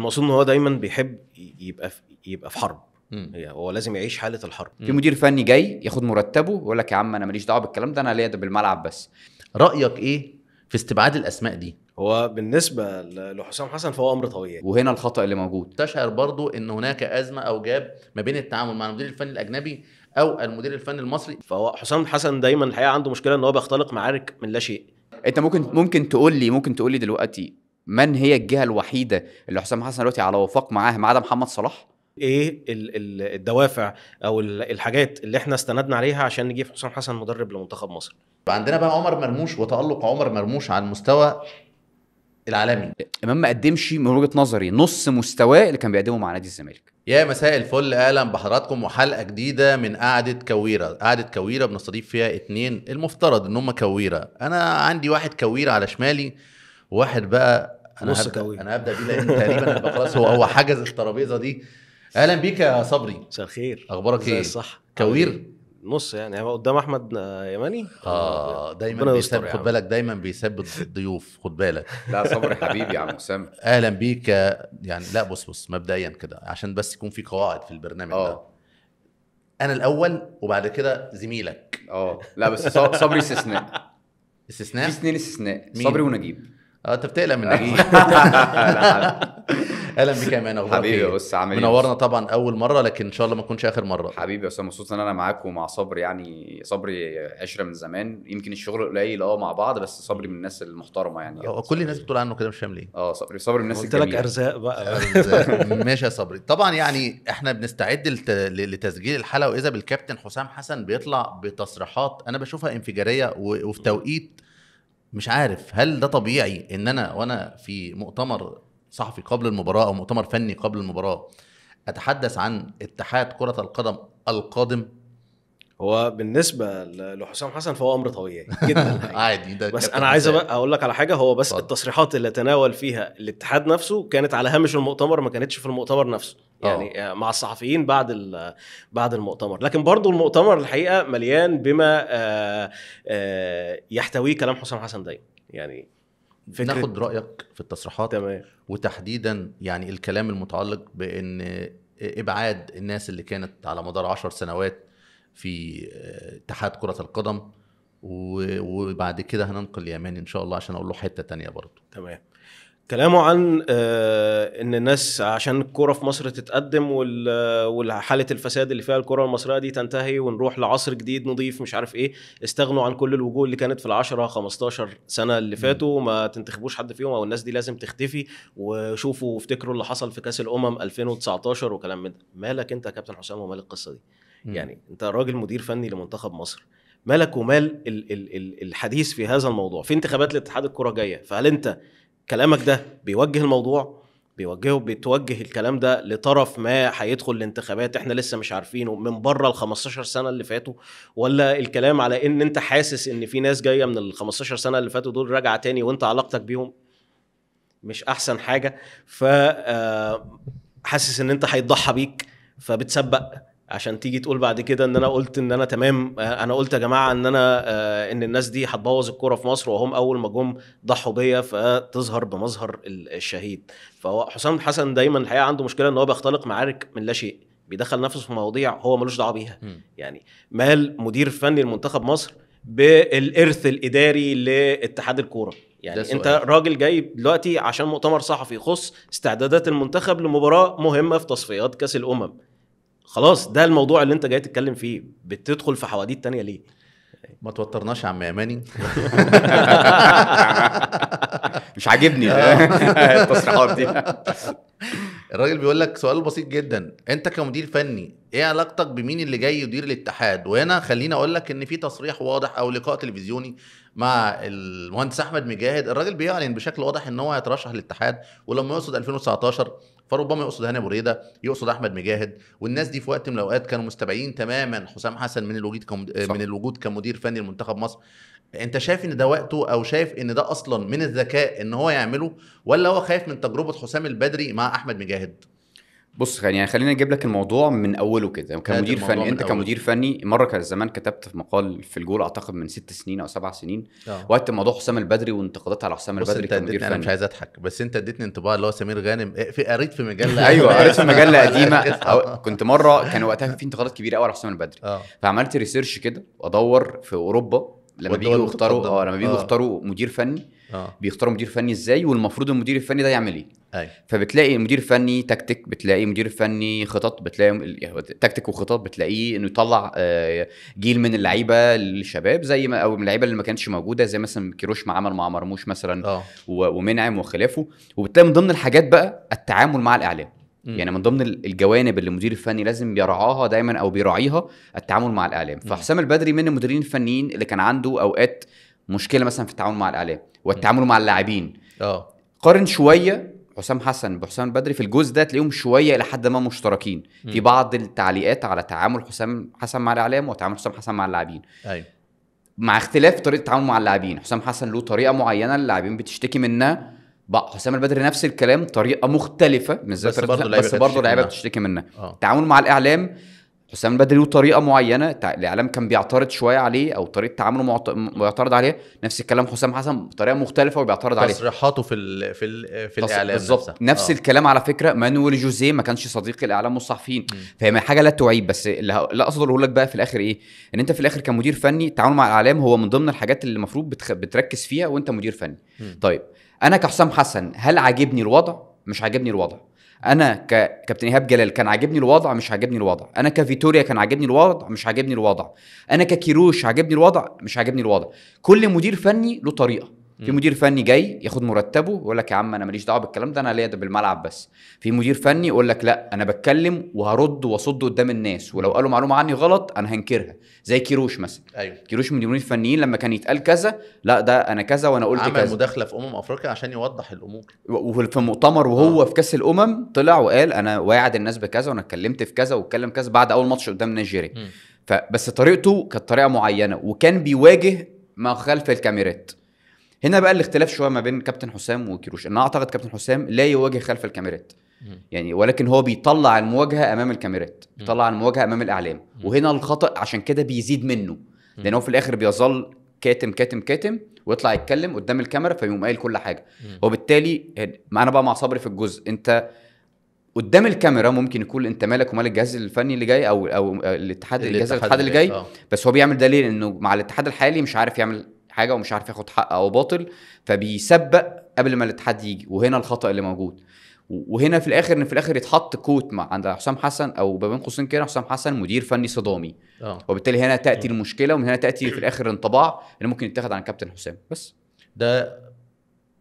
المقصود ان هو دايما بيحب يبقى في يبقى في حرب يعني هو لازم يعيش حاله الحرب في مدير فني جاي ياخد مرتبه ويقول لك يا عم انا ماليش دعوه بالكلام ده انا ليا بالملعب بس رايك ايه في استبعاد الاسماء دي هو بالنسبه لحسام حسن فهو امر طبيعي وهنا الخطا اللي موجود تشعر برضو ان هناك ازمه او جاب ما بين التعامل مع المدير الفني الاجنبي او المدير الفني المصري فهو حسام حسن دايما الحقيقه عنده مشكله ان هو بيختلق معارك من لا شيء انت ممكن ممكن تقول لي ممكن تقول لي دلوقتي من هي الجهه الوحيده اللي حسام حسن دلوقتي على وفاق معاها ما عدا محمد صلاح؟ ايه الدوافع او الحاجات اللي احنا استندنا عليها عشان نجيب حسام حسن مدرب لمنتخب مصر عندنا بقى عمر مرموش وتالق عمر مرموش على المستوى العالمي امام ما قدمش من وجهه نظري نص مستواه اللي كان بيقدمه مع نادي الزمالك يا مساء الفل اهلا بحضراتكم وحلقه جديده من قعده كويره قعده كويره بنستضيف فيها اثنين المفترض ان هم كويره انا عندي واحد كويره على شمالي وواحد بقى انا نص هبدأ انا هبدا بيه لان تقريبا خلاص هو هو حجز الترابيزه دي اهلا بيك يا صبري مساء الخير اخبارك ايه؟ صح كوير نص يعني هو قدام احمد آه، يماني اه دايما بيساب خد بالك دايما بيساب الضيوف خد بالك لا صبري حبيبي يا عم اسامه اهلا بيك يعني لا بص بص مبدئيا كده عشان بس يكون في قواعد في البرنامج أوه. ده آه. انا الاول وبعد كده زميلك اه لا بس صبري استثناء استثناء في اثنين استثناء صبري ونجيب اه انت بتقلق من ايه؟ اهلا بك يا ايمان حبيبي بص عامل إيه؟ منورنا طبعا اول مره لكن ان شاء الله ما تكونش اخر مره حبيبي يا استاذ مبسوط ان انا معاك ومع صبري يعني صبري عشره من زمان يمكن الشغل قليل اه مع بعض بس صبري من الناس المحترمه يعني هو آه، كل الناس بتقول عنه كده مش فاهم ليه اه صبري صبري من الناس قلت لك ارزاق بقى ماشي يا صبري طبعا يعني احنا بنستعد لتسجيل الحلقه واذا بالكابتن حسام حسن بيطلع بتصريحات انا بشوفها انفجاريه وفي توقيت مش عارف هل ده طبيعي ان انا وانا في مؤتمر صحفي قبل المباراه او مؤتمر فني قبل المباراه اتحدث عن اتحاد كره القدم القادم هو بالنسبه لحسام حسن فهو امر طبيعي جدا يعني. عادي ده بس انا عايز اقول لك على حاجه هو بس التصريحات اللي تناول فيها الاتحاد نفسه كانت على هامش المؤتمر ما كانتش في المؤتمر نفسه يعني أوه. مع الصحفيين بعد بعد المؤتمر لكن برضو المؤتمر الحقيقه مليان بما آه، آه، يحتويه كلام حسام حسن دايما يعني فكرة ناخد رايك في التصريحات تمام وتحديدا يعني الكلام المتعلق بان ابعاد الناس اللي كانت على مدار 10 سنوات في آه، اتحاد كرة القدم وبعد كده هننقل يمان ان شاء الله عشان اقول له حته تانية برضه تمام كلامه عن آه، ان الناس عشان الكوره في مصر تتقدم وحاله الفساد اللي فيها الكوره المصريه دي تنتهي ونروح لعصر جديد نضيف مش عارف ايه استغنوا عن كل الوجوه اللي كانت في ال 10 15 سنه اللي فاتوا ما تنتخبوش حد فيهم او الناس دي لازم تختفي وشوفوا وافتكروا اللي حصل في كاس الامم 2019 وكلام من ده مالك انت يا كابتن حسام ومال القصه دي يعني انت راجل مدير فني لمنتخب مصر مالك ومال ال ال ال الحديث في هذا الموضوع في انتخابات لاتحاد الكره جايه فهل انت كلامك ده بيوجه الموضوع بيوجهه بتوجه الكلام ده لطرف ما هيدخل الانتخابات احنا لسه مش عارفينه من بره ال 15 سنه اللي فاتوا ولا الكلام على ان انت حاسس ان في ناس جايه من ال 15 سنه اللي فاتوا دول راجعه تاني وانت علاقتك بيهم مش احسن حاجه ف آه، حاسس ان انت هيتضحى بيك فبتسبق عشان تيجي تقول بعد كده ان انا قلت ان انا تمام آه، انا قلت يا جماعه ان انا آه، ان الناس دي هتبوظ الكوره في مصر وهم اول ما جم ضحوا بيا فتظهر بمظهر الشهيد فهو حسام حسن دايما الحقيقه عنده مشكله ان هو بيختلق معارك من لا شيء بيدخل نفسه في مواضيع هو ملوش دعوه بيها يعني مال مدير فني لمنتخب مصر بالارث الاداري لاتحاد الكوره يعني انت راجل جاي دلوقتي عشان مؤتمر صحفي يخص استعدادات المنتخب لمباراه مهمه في تصفيات كاس الامم خلاص ده الموضوع اللي انت جاي تتكلم فيه بتدخل في حواديت تانية ليه ما توترناش يا عم ياماني مش عاجبني آه. التصريحات دي الراجل بيقول لك سؤال بسيط جدا انت كمدير فني ايه علاقتك بمين اللي جاي يدير الاتحاد وهنا خليني اقول لك ان في تصريح واضح او لقاء تلفزيوني مع المهندس احمد مجاهد الراجل بيعلن بشكل واضح ان هو هيترشح للاتحاد ولما يقصد 2019 فربما يقصد هاني بريده يقصد احمد مجاهد والناس دي في وقت من الاوقات كانوا مستبعدين تماما حسام حسن من الوجود كم... من الوجود كمدير فني لمنتخب مصر انت شايف ان ده وقته او شايف ان ده اصلا من الذكاء ان هو يعمله ولا هو خايف من تجربه حسام البدري مع احمد مجاهد بص يعني خلينا نجيب لك الموضوع من اوله كده كمدير فني انت كمدير كمدير فني مره كان زمان كتبت في مقال في الجول اعتقد من ست سنين او سبع سنين أوه. وقت موضوع حسام البدري وانتقادات على حسام البدري انت كمدير فني انا مش عايز اضحك بس انت اديتني انطباع اللي هو سمير غانم في قريت في مجله ايوه قريت في مجله قديمه آه. كنت مره كان وقتها في انتقادات كبيره قوي على حسام البدري أوه. فعملت ريسيرش كده ادور في اوروبا لما بييجوا يختاروا اه لما بييجوا آه. يختاروا مدير فني آه. بيختاروا مدير فني ازاي والمفروض المدير الفني ده يعمل ايه أي. فبتلاقي مدير فني تكتيك بتلاقي مدير فني خطط بتلاقي يعني تكتيك وخطط بتلاقيه انه يطلع آه، جيل من اللعيبه الشباب زي ما او من اللعيبه اللي ما كانتش موجوده زي مثلا كيروش ما عمل مع مرموش مثلا أوه. ومنعم وخلافه وبالتالي من ضمن الحاجات بقى التعامل مع الاعلام م. يعني من ضمن الجوانب اللي المدير الفني لازم يرعاها دايما او بيراعيها التعامل مع الاعلام فحسام البدري من المديرين الفنيين اللي كان عنده اوقات مشكله مثلا في التعامل مع الاعلام والتعامل م. مع اللاعبين اه قارن شويه حسام حسن بحسام بدري في الجزء ده تلاقيهم شويه الى حد ما مشتركين م. في بعض التعليقات على تعامل حسام حسن مع الاعلام وتعامل حسام حسن مع اللاعبين ايوه مع اختلاف طريقه التعامل مع اللاعبين حسام حسن له طريقه معينه اللاعبين بتشتكي منها بقى حسام البدري نفس الكلام طريقه مختلفه من بس برضه اللعيبه بتشتكي منها التعامل آه. مع الاعلام حسام البدري له طريقه معينه الاعلام كان بيعترض شويه عليه او طريقه تعامله بيعترض عليها نفس الكلام حسام حسن بطريقه مختلفه وبيعترض عليه تصريحاته في ال في ال في الاعلام بالظبط نفس آه. الكلام على فكره مانويل جوزيه ما كانش صديق الاعلام والصحفيين فهي حاجه لا تعيب بس اللي اقصد اقول لك بقى في الاخر ايه ان انت في الاخر كمدير فني التعامل مع الاعلام هو من ضمن الحاجات اللي المفروض بتخ... بتركز فيها وانت مدير فني م. طيب انا كحسام حسن هل عاجبني الوضع مش عاجبني الوضع انا ككابتن ايهاب جلال كان عاجبني الوضع مش عاجبني الوضع انا كفيتوريا كان عاجبني الوضع مش عاجبني الوضع انا ككيروش عاجبني الوضع مش عاجبني الوضع كل مدير فني له طريقه في مدير فني جاي ياخد مرتبه ويقول لك يا عم انا ماليش دعوه بالكلام ده انا ليا ده بالملعب بس في مدير فني يقول لك لا انا بتكلم وهرد واصد قدام الناس ولو قالوا معلومه عني غلط انا هنكرها زي كيروش مثلا ايوه كيروش من المديرين الفنيين لما كان يتقال كذا لا ده انا كذا وانا قلت عمل كذا عمل مداخله في امم افريقيا عشان يوضح الامور وفي مؤتمر وهو آه. في كاس الامم طلع وقال انا واعد الناس بكذا وانا اتكلمت في كذا واتكلم كذا بعد اول ماتش قدام نيجيريا فبس طريقته كانت طريقه معينه وكان بيواجه ما خلف الكاميرات هنا بقى الاختلاف شويه ما بين كابتن حسام وكيروش ان اعتقد كابتن حسام لا يواجه خلف الكاميرات يعني ولكن هو بيطلع المواجهه امام الكاميرات بيطلع المواجهه امام الاعلام وهنا الخطا عشان كده بيزيد منه لان هو في الاخر بيظل كاتم كاتم كاتم ويطلع يتكلم قدام الكاميرا فيقوم قايل كل حاجه وبالتالي معانا بقى مع صبري في الجزء انت قدام الكاميرا ممكن يكون انت مالك ومال الجهاز الفني اللي جاي او او الاتحاد الجهاز الاتحاد اللي جاي آه. بس هو بيعمل ده ليه؟ لانه مع الاتحاد الحالي مش عارف يعمل حاجه ومش عارف ياخد حق او باطل فبيسبق قبل ما الاتحاد يجي وهنا الخطا اللي موجود وهنا في الاخر ان في الاخر يتحط كوت مع عند حسام حسن او بين قوسين كده حسام حسن مدير فني صدامي أوه. وبالتالي هنا تاتي أوه. المشكله ومن هنا تاتي في الاخر انطباع اللي ممكن يتاخد عن كابتن حسام بس ده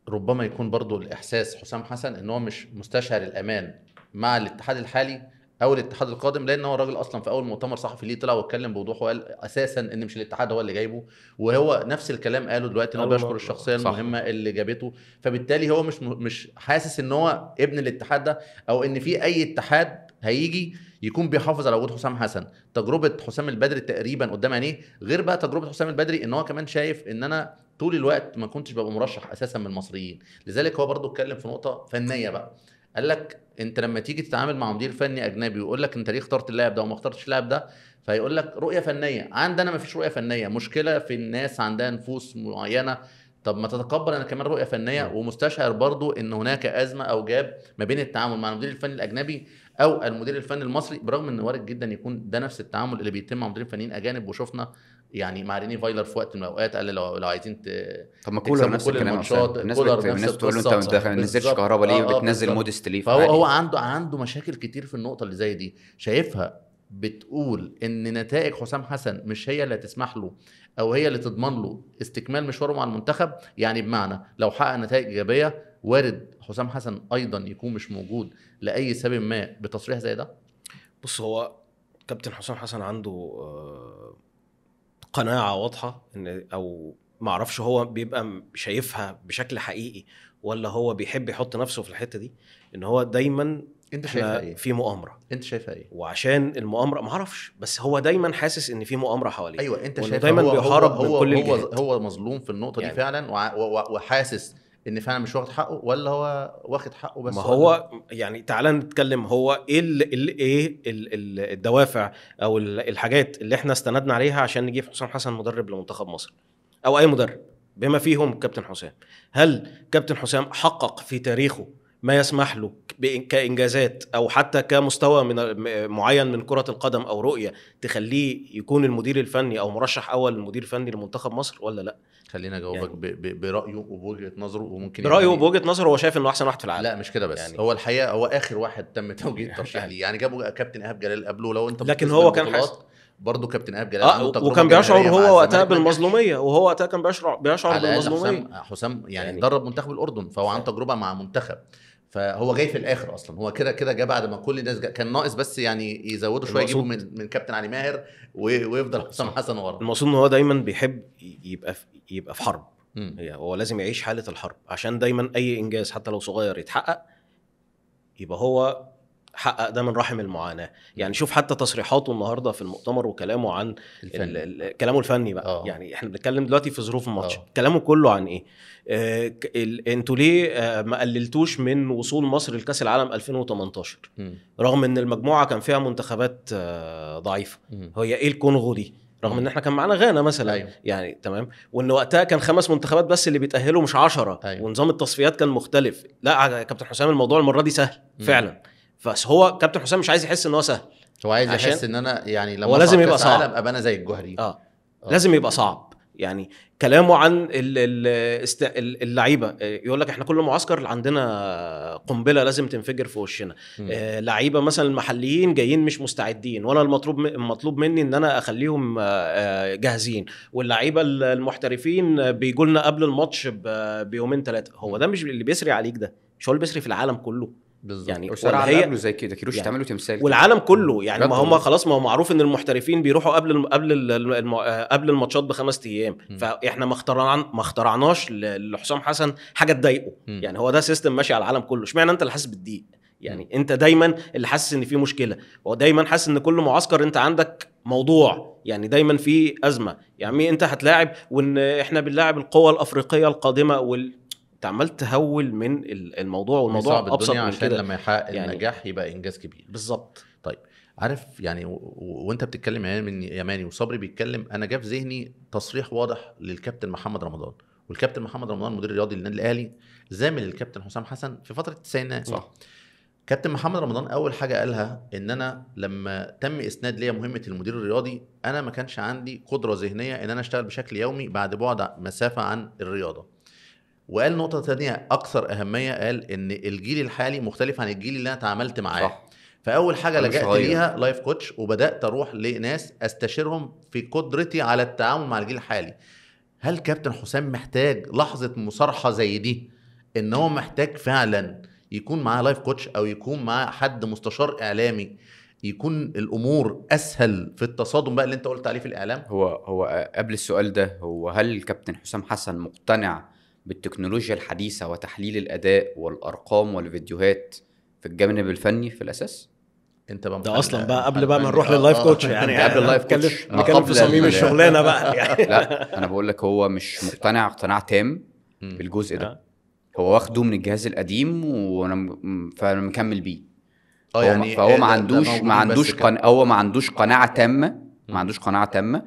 ربما يكون برضو الاحساس حسام حسن ان هو مش مستشعر الامان مع الاتحاد الحالي او الاتحاد القادم لان هو الراجل اصلا في اول مؤتمر صحفي ليه طلع واتكلم بوضوح وقال اساسا ان مش الاتحاد هو اللي جايبه وهو نفس الكلام قاله دلوقتي ان هو بيشكر الشخصيه صح. المهمه اللي جابته فبالتالي هو مش مش حاسس ان هو ابن الاتحاد ده او ان في اي اتحاد هيجي يكون بيحافظ على وجود حسام حسن تجربه حسام البدري تقريبا قدام عينيه غير بقى تجربه حسام البدري ان هو كمان شايف ان انا طول الوقت ما كنتش ببقى مرشح اساسا من المصريين لذلك هو برضه اتكلم في نقطه فنيه بقى قال لك انت لما تيجي تتعامل مع مدير فني اجنبي ويقول لك انت ليه اخترت اللاعب ده وما اخترتش اللاعب ده فيقول لك رؤيه فنيه عندنا ما فيش رؤيه فنيه مشكله في الناس عندها نفوس معينه طب ما تتقبل انا كمان رؤيه فنيه نعم. ومستشعر برضو ان هناك ازمه او جاب ما بين التعامل مع المدير الفني الاجنبي او المدير الفني المصري برغم ان وارد جدا يكون ده نفس التعامل اللي بيتم مع مديرين فنيين اجانب وشفنا يعني مع ريني فايلر في وقت من الاوقات قال لو لو عايزين طب ما كولر نفس الكلام الماتشات كولر نفس الناس بتقول له انت ما نزلتش كهرباء ليه آه, آه، بتنزل موديست ليه فهو يعني هو عنده عنده مشاكل كتير في النقطه اللي زي دي شايفها بتقول ان نتائج حسام حسن مش هي اللي هتسمح له او هي اللي تضمن له استكمال مشواره مع المنتخب يعني بمعنى لو حقق نتائج ايجابيه وارد حسام حسن ايضا يكون مش موجود لاي سبب ما بتصريح زي ده بص هو كابتن حسام حسن عنده آه قناعه واضحه ان او ما اعرفش هو بيبقى شايفها بشكل حقيقي ولا هو بيحب يحط نفسه في الحته دي ان هو دايما انت شايفها ايه في مؤامره انت شايفها ايه وعشان المؤامره ما اعرفش بس هو دايما حاسس ان في مؤامره حواليه ايوه انت شايفها دايما هو بيحارب هو من كل هو, هو مظلوم في النقطه يعني. دي فعلا وحاسس ان فعلا مش واخد حقه ولا هو واخد حقه بس ما هو يعني تعالى نتكلم هو ايه ايه الدوافع او الحاجات اللي احنا استندنا عليها عشان نجيب حسام حسن مدرب لمنتخب مصر او اي مدرب بما فيهم كابتن حسام هل كابتن حسام حقق في تاريخه ما يسمح له كانجازات او حتى كمستوى من معين من كره القدم او رؤيه تخليه يكون المدير الفني او مرشح اول المدير الفني لمنتخب مصر ولا لا خلينا اجاوبك يعني برايه وبوجهه نظره وممكن برايه يعني وبوجهه نظره هو شايف انه احسن واحد في العالم لا مش كده بس يعني هو الحقيقه هو اخر واحد تم توجيه الترشيح ليه يعني جابوا كابتن ايهاب جلال قبله لو انت لكن هو كان حاسس برضه كابتن ايهاب جلال آه وكان بيشعر هو وقتها بالمظلوميه وهو وقتها كان بيشعر بيشعر بالمظلوميه حسام حسام يعني, يعني درب منتخب الاردن فهو عنده تجربه مع منتخب فهو جاي في الاخر اصلا هو كده كده جه بعد ما كل الناس كان ناقص بس يعني يزودوا شويه يجيبوا من, من كابتن علي ماهر ويفضل حسام حسن ورا المقصود ان هو دايما بيحب يبقى في يبقى في حرب هي هو لازم يعيش حاله الحرب عشان دايما اي انجاز حتى لو صغير يتحقق يبقى هو حقق ده من رحم المعاناه يعني شوف حتى تصريحاته النهارده في المؤتمر وكلامه عن الفني. كلامه الفني بقى أوه. يعني احنا بنتكلم دلوقتي في ظروف الماتش آه. كلامه كله عن ايه آه، انتوا ليه آه، ما قللتوش من وصول مصر لكاس العالم 2018 م. رغم ان المجموعه كان فيها منتخبات آه، ضعيفه م. هي ايه الكونغو دي رغم ان احنا كان معانا غانا مثلا أيوة. يعني تمام وان وقتها كان خمس منتخبات بس اللي بيتاهلوا مش عشرة أيوة. ونظام التصفيات كان مختلف لا يا كابتن حسام الموضوع المره دي سهل م. فعلا بس هو كابتن حسام مش عايز يحس ان هو سهل هو عايز يحس ان انا يعني لما هو لازم يبقى صعب ابقى انا زي الجوهري آه. اه لازم يبقى صعب يعني كلامه عن اللعيبه يقول لك احنا كل معسكر عندنا قنبله لازم تنفجر في وشنا آه، لعيبه مثلا المحليين جايين مش مستعدين وانا المطلوب مطلوب مني ان انا اخليهم آه، آه، جاهزين واللعيبه المحترفين بيجوا لنا قبل الماتش بيومين ثلاثه هو ده مش اللي بيسري عليك ده مش هو اللي بيسري في العالم كله بالظبط يعني ولا هي قبله زي كده كيروش يعني. تمثال والعالم كله يعني ما هم خلاص ما هو معروف ان المحترفين بيروحوا قبل الم... قبل الم... قبل الماتشات بخمس ايام فاحنا ما اخترعنا ما اخترعناش لحسام حسن حاجه تضايقه يعني هو ده سيستم ماشي على العالم كله اشمعنى انت اللي حاسس بالضيق يعني م. انت دايما اللي حاسس ان في مشكله هو دايما حاسس ان كل معسكر انت عندك موضوع يعني دايما في ازمه يعني انت هتلاعب وان احنا بنلاعب القوى الافريقيه القادمه وال انت عمال تهول من الموضوع والموضوع ابسط من عشان كده لما يحقق يعني النجاح يبقى انجاز كبير بالظبط طيب عارف يعني وانت بتتكلم يا يماني وصبري بيتكلم انا جاء في ذهني تصريح واضح للكابتن محمد رمضان والكابتن محمد رمضان مدير رياضي للنادي الاهلي زامل الكابتن حسام حسن في فتره التسعينات صح كابتن محمد رمضان اول حاجه قالها ان انا لما تم اسناد ليا مهمه المدير الرياضي انا ما كانش عندي قدره ذهنيه ان انا اشتغل بشكل يومي بعد بعد مسافه عن الرياضه وقال نقطة تانية أكثر أهمية قال إن الجيل الحالي مختلف عن الجيل اللي أنا اتعاملت معاه صح. فأول حاجة لجأت ليها لايف كوتش وبدأت أروح لناس أستشيرهم في قدرتي على التعامل مع الجيل الحالي هل كابتن حسام محتاج لحظة مصارحة زي دي إن هو محتاج فعلا يكون معاه لايف كوتش أو يكون معاه حد مستشار إعلامي يكون الامور اسهل في التصادم بقى اللي انت قلت عليه في الاعلام هو هو قبل السؤال ده هو هل الكابتن حسام حسن مقتنع بالتكنولوجيا الحديثه وتحليل الاداء والارقام والفيديوهات في الجانب الفني في الاساس انت بقى ده اصلا يعني. بقى قبل بقى ما نروح لللايف آه. كوتش يعني قبل اللايف كوتش نتكلم في صميم الشغلانه بقى يعني لا انا بقول لك هو مش مقتنع اقتناع تام بالجزء ده آه. هو واخده من الجهاز القديم وانا فانا مكمل بيه اه يعني فهو ما عندوش ما عندوش هو ما عندوش قناعه تامه ما عندوش قناعه تامه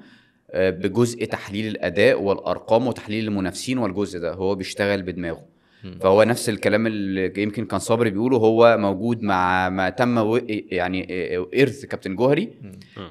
بجزء تحليل الاداء والارقام وتحليل المنافسين والجزء ده هو بيشتغل بدماغه فهو نفس الكلام اللي يمكن كان صبري بيقوله هو موجود مع ما تم و... إيه، يعني إيه، إيه، ارث كابتن جوهري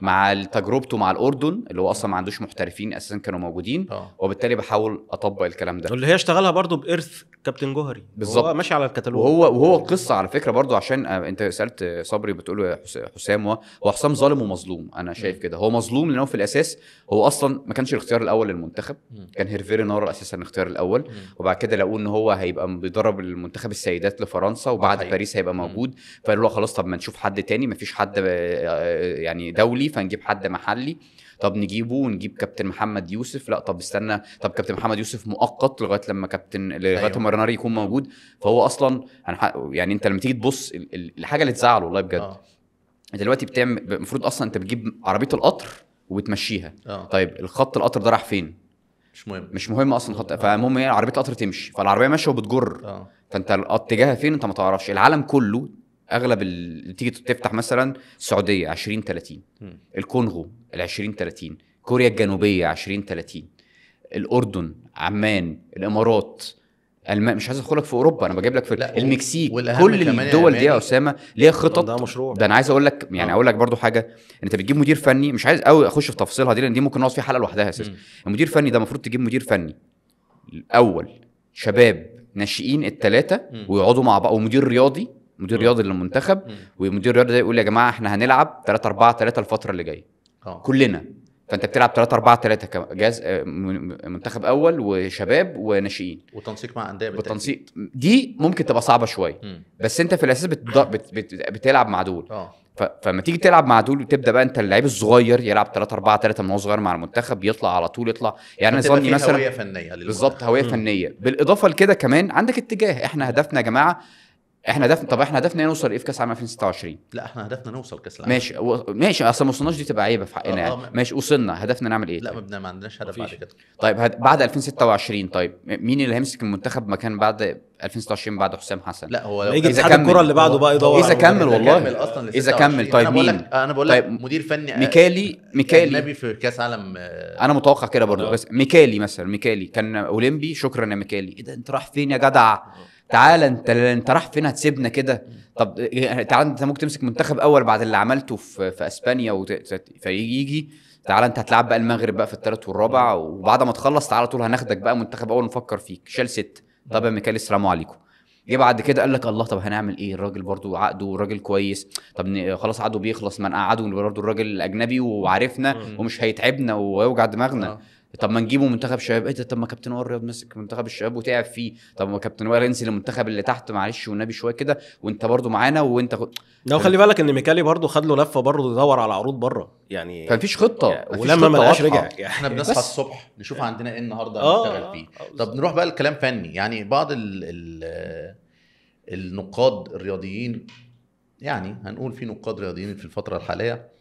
مع تجربته مع الاردن اللي هو اصلا ما عندوش محترفين اساسا كانوا موجودين أوه. وبالتالي بحاول اطبق الكلام ده اللي هي اشتغلها برضو بارث كابتن جوهري بالظبط هو ماشي على الكتالوج وهو وهو قصه على فكره برضو عشان انت سالت صبري بتقول له حسام هو حسام ظالم ومظلوم انا شايف كده هو مظلوم لانه في الاساس هو اصلا ما كانش الاختيار الاول للمنتخب كان هيرفيري نار اساسا الاختيار الاول وبعد كده لقوه ان هو هيبقى هيبقى بيدرب المنتخب السيدات لفرنسا آه، وبعد حقيقي. باريس هيبقى موجود فقالوا له خلاص طب ما نشوف حد تاني ما فيش حد آه، آه، يعني دولي فنجيب حد محلي طب نجيبه ونجيب كابتن محمد يوسف لا طب استنى طب كابتن محمد يوسف مؤقت لغايه لما كابتن لغايه أيوه. ما يكون موجود فهو اصلا يعني انت لما تيجي تبص الحاجه اللي تزعل والله بجد آه. دلوقتي بتعمل المفروض اصلا انت بتجيب عربيه القطر وبتمشيها آه. طيب الخط القطر ده راح فين مش مهم مش مهم اصلا خط آه. فالمهم هي إيه؟ عربيه القطر تمشي فالعربيه ماشيه وبتجر آه. فانت اتجاهها فين انت ما تعرفش العالم كله اغلب اللي تيجي تفتح مثلا السعوديه 20 30 الكونغو ال 20 30 كوريا الجنوبيه 20 30 الاردن عمان الامارات الم... مش عايز ادخلك في اوروبا انا بجيب لك في المكسيك كل الدول دي يا يعني اسامه ليها خطط ده مشروع ده انا عايز اقول لك يعني آه. اقول لك برضو حاجه انت بتجيب مدير فني مش عايز قوي اخش في تفاصيلها دي لان دي ممكن نقعد فيها حلقه لوحدها اساسا المدير الفني ده المفروض تجيب مدير فني الاول شباب ناشئين الثلاثه ويقعدوا مع بعض ومدير رياضي مدير رياضي للمنتخب ومدير رياضي ده يقول يا جماعه احنا هنلعب 3 4 3 الفتره اللي جايه آه. كلنا فانت بتلعب 3 4 3 جاز آه، منتخب اول وشباب وناشئين وتنسيق مع انديه بالتنسيق دي ممكن تبقى صعبه شويه بس انت في الاساس بت... بت... بت... بتلعب مع دول اه فما تيجي تلعب مع دول وتبدا بقى انت اللعيب الصغير يلعب 3 4 3 من هو صغير مع المنتخب يطلع على طول يطلع يعني انا ظني مثلا هويه فنيه بالظبط هويه فنيه بالاضافه لكده كمان عندك اتجاه احنا هدفنا يا جماعه احنا هدفنا طب احنا هدفنا نوصل ايه في كاس عام 2026 لا احنا هدفنا نوصل كاس العالم ماشي و... ماشي اصل ما وصلناش دي تبقى عيبه في حقنا آه، يعني آه ماشي وصلنا هدفنا نعمل ايه لا ما, ما عندناش هدف بعد كده طيب هد... بعد 2026 طيب مين اللي هيمسك المنتخب مكان بعد 2026 بعد حسام حسن لا هو لو يجي كمل الكره اللي بعده بقى يدور اذا كمل والله كمل اصلا اذا كمل طيب مين انا بقول لك طيب مدير فني ميكالي ميكالي النبي في كاس عالم آه، انا متوقع كده برضه آه. بس ميكالي مثلا ميكالي كان اولمبي شكرا يا ميكالي ايه ده انت راح فين يا جدع تعالى انت انت راح فين هتسيبنا كده طب تعالى انت ممكن تمسك منتخب اول بعد اللي عملته في, في اسبانيا فيجي يجي تعالى انت هتلعب بقى المغرب بقى في الثالث والرابع وبعد ما تخلص تعالى طول هناخدك بقى منتخب اول نفكر فيك شال ست طب يا ميكال السلام عليكم جه بعد كده قال لك الله طب هنعمل ايه الراجل برضو عقده راجل كويس طب خلاص عقده بيخلص ما نقعده برضه الراجل الاجنبي وعرفنا ومش هيتعبنا ويوجع دماغنا آه. طب ما نجيبه منتخب شباب ايه ده طب ما كابتن وائل رياض مسك منتخب الشباب وتعب فيه طب ما كابتن وائل انزل المنتخب اللي تحت معلش والنبي شويه كده وانت برضو معانا وانت خد لو خلي بالك ان ميكالي برضو خد له لفه برضو يدور على عروض بره يعني فيش خطه يعني ولما ما لقاش رجع يعني احنا بنصحى الصبح نشوف عندنا ايه النهارده آه، نشتغل فيه آه، آه، طب نروح بقى لكلام فني يعني بعض ال النقاد الرياضيين يعني هنقول في نقاد رياضيين في الفتره الحاليه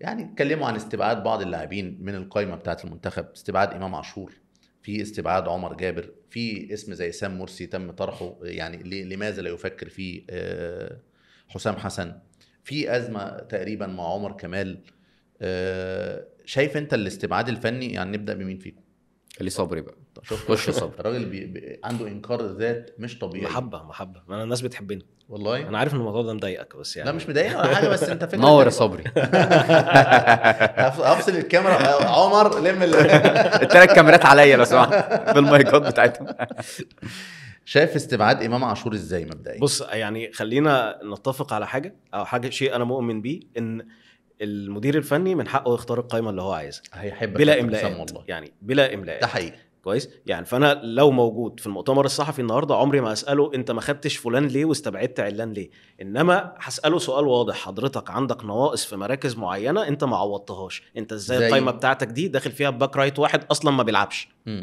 يعني اتكلموا عن استبعاد بعض اللاعبين من القائمه بتاعه المنتخب استبعاد امام عاشور في استبعاد عمر جابر في اسم زي سام مرسي تم طرحه يعني لماذا لا يفكر فيه آه، حسام حسن في ازمه تقريبا مع عمر كمال آه، شايف انت الاستبعاد الفني يعني نبدا بمين فيكم خليه صبري بقى شوف خش صبري الراجل بي... بي... عنده انكار ذات مش طبيعي محبه محبه ما انا الناس بتحبني والله انا عارف ان الموضوع ده مضايقك بس يعني لا مش مضايقني ولا حاجه بس انت فكره نور يا صبري افصل الكاميرا عمر لم الثلاث كاميرات عليا لو سمحت بالمايكات بتاعتهم شايف استبعاد امام عاشور ازاي مبدئيا بص يعني خلينا نتفق على حاجه او حاجه شيء انا مؤمن بيه ان المدير الفني من حقه يختار القائمه اللي هو عايزها هيحب بلا املاءات يعني بلا املاءات ده حقيقي كويس يعني فانا لو موجود في المؤتمر الصحفي النهارده عمري ما اساله انت ما خدتش فلان ليه واستبعدت علان ليه انما هساله سؤال واضح حضرتك عندك نواقص في مراكز معينه انت ما عوضتهاش انت ازاي زي... القايمه بتاعتك دي داخل فيها باك رايت واحد اصلا ما بيلعبش م.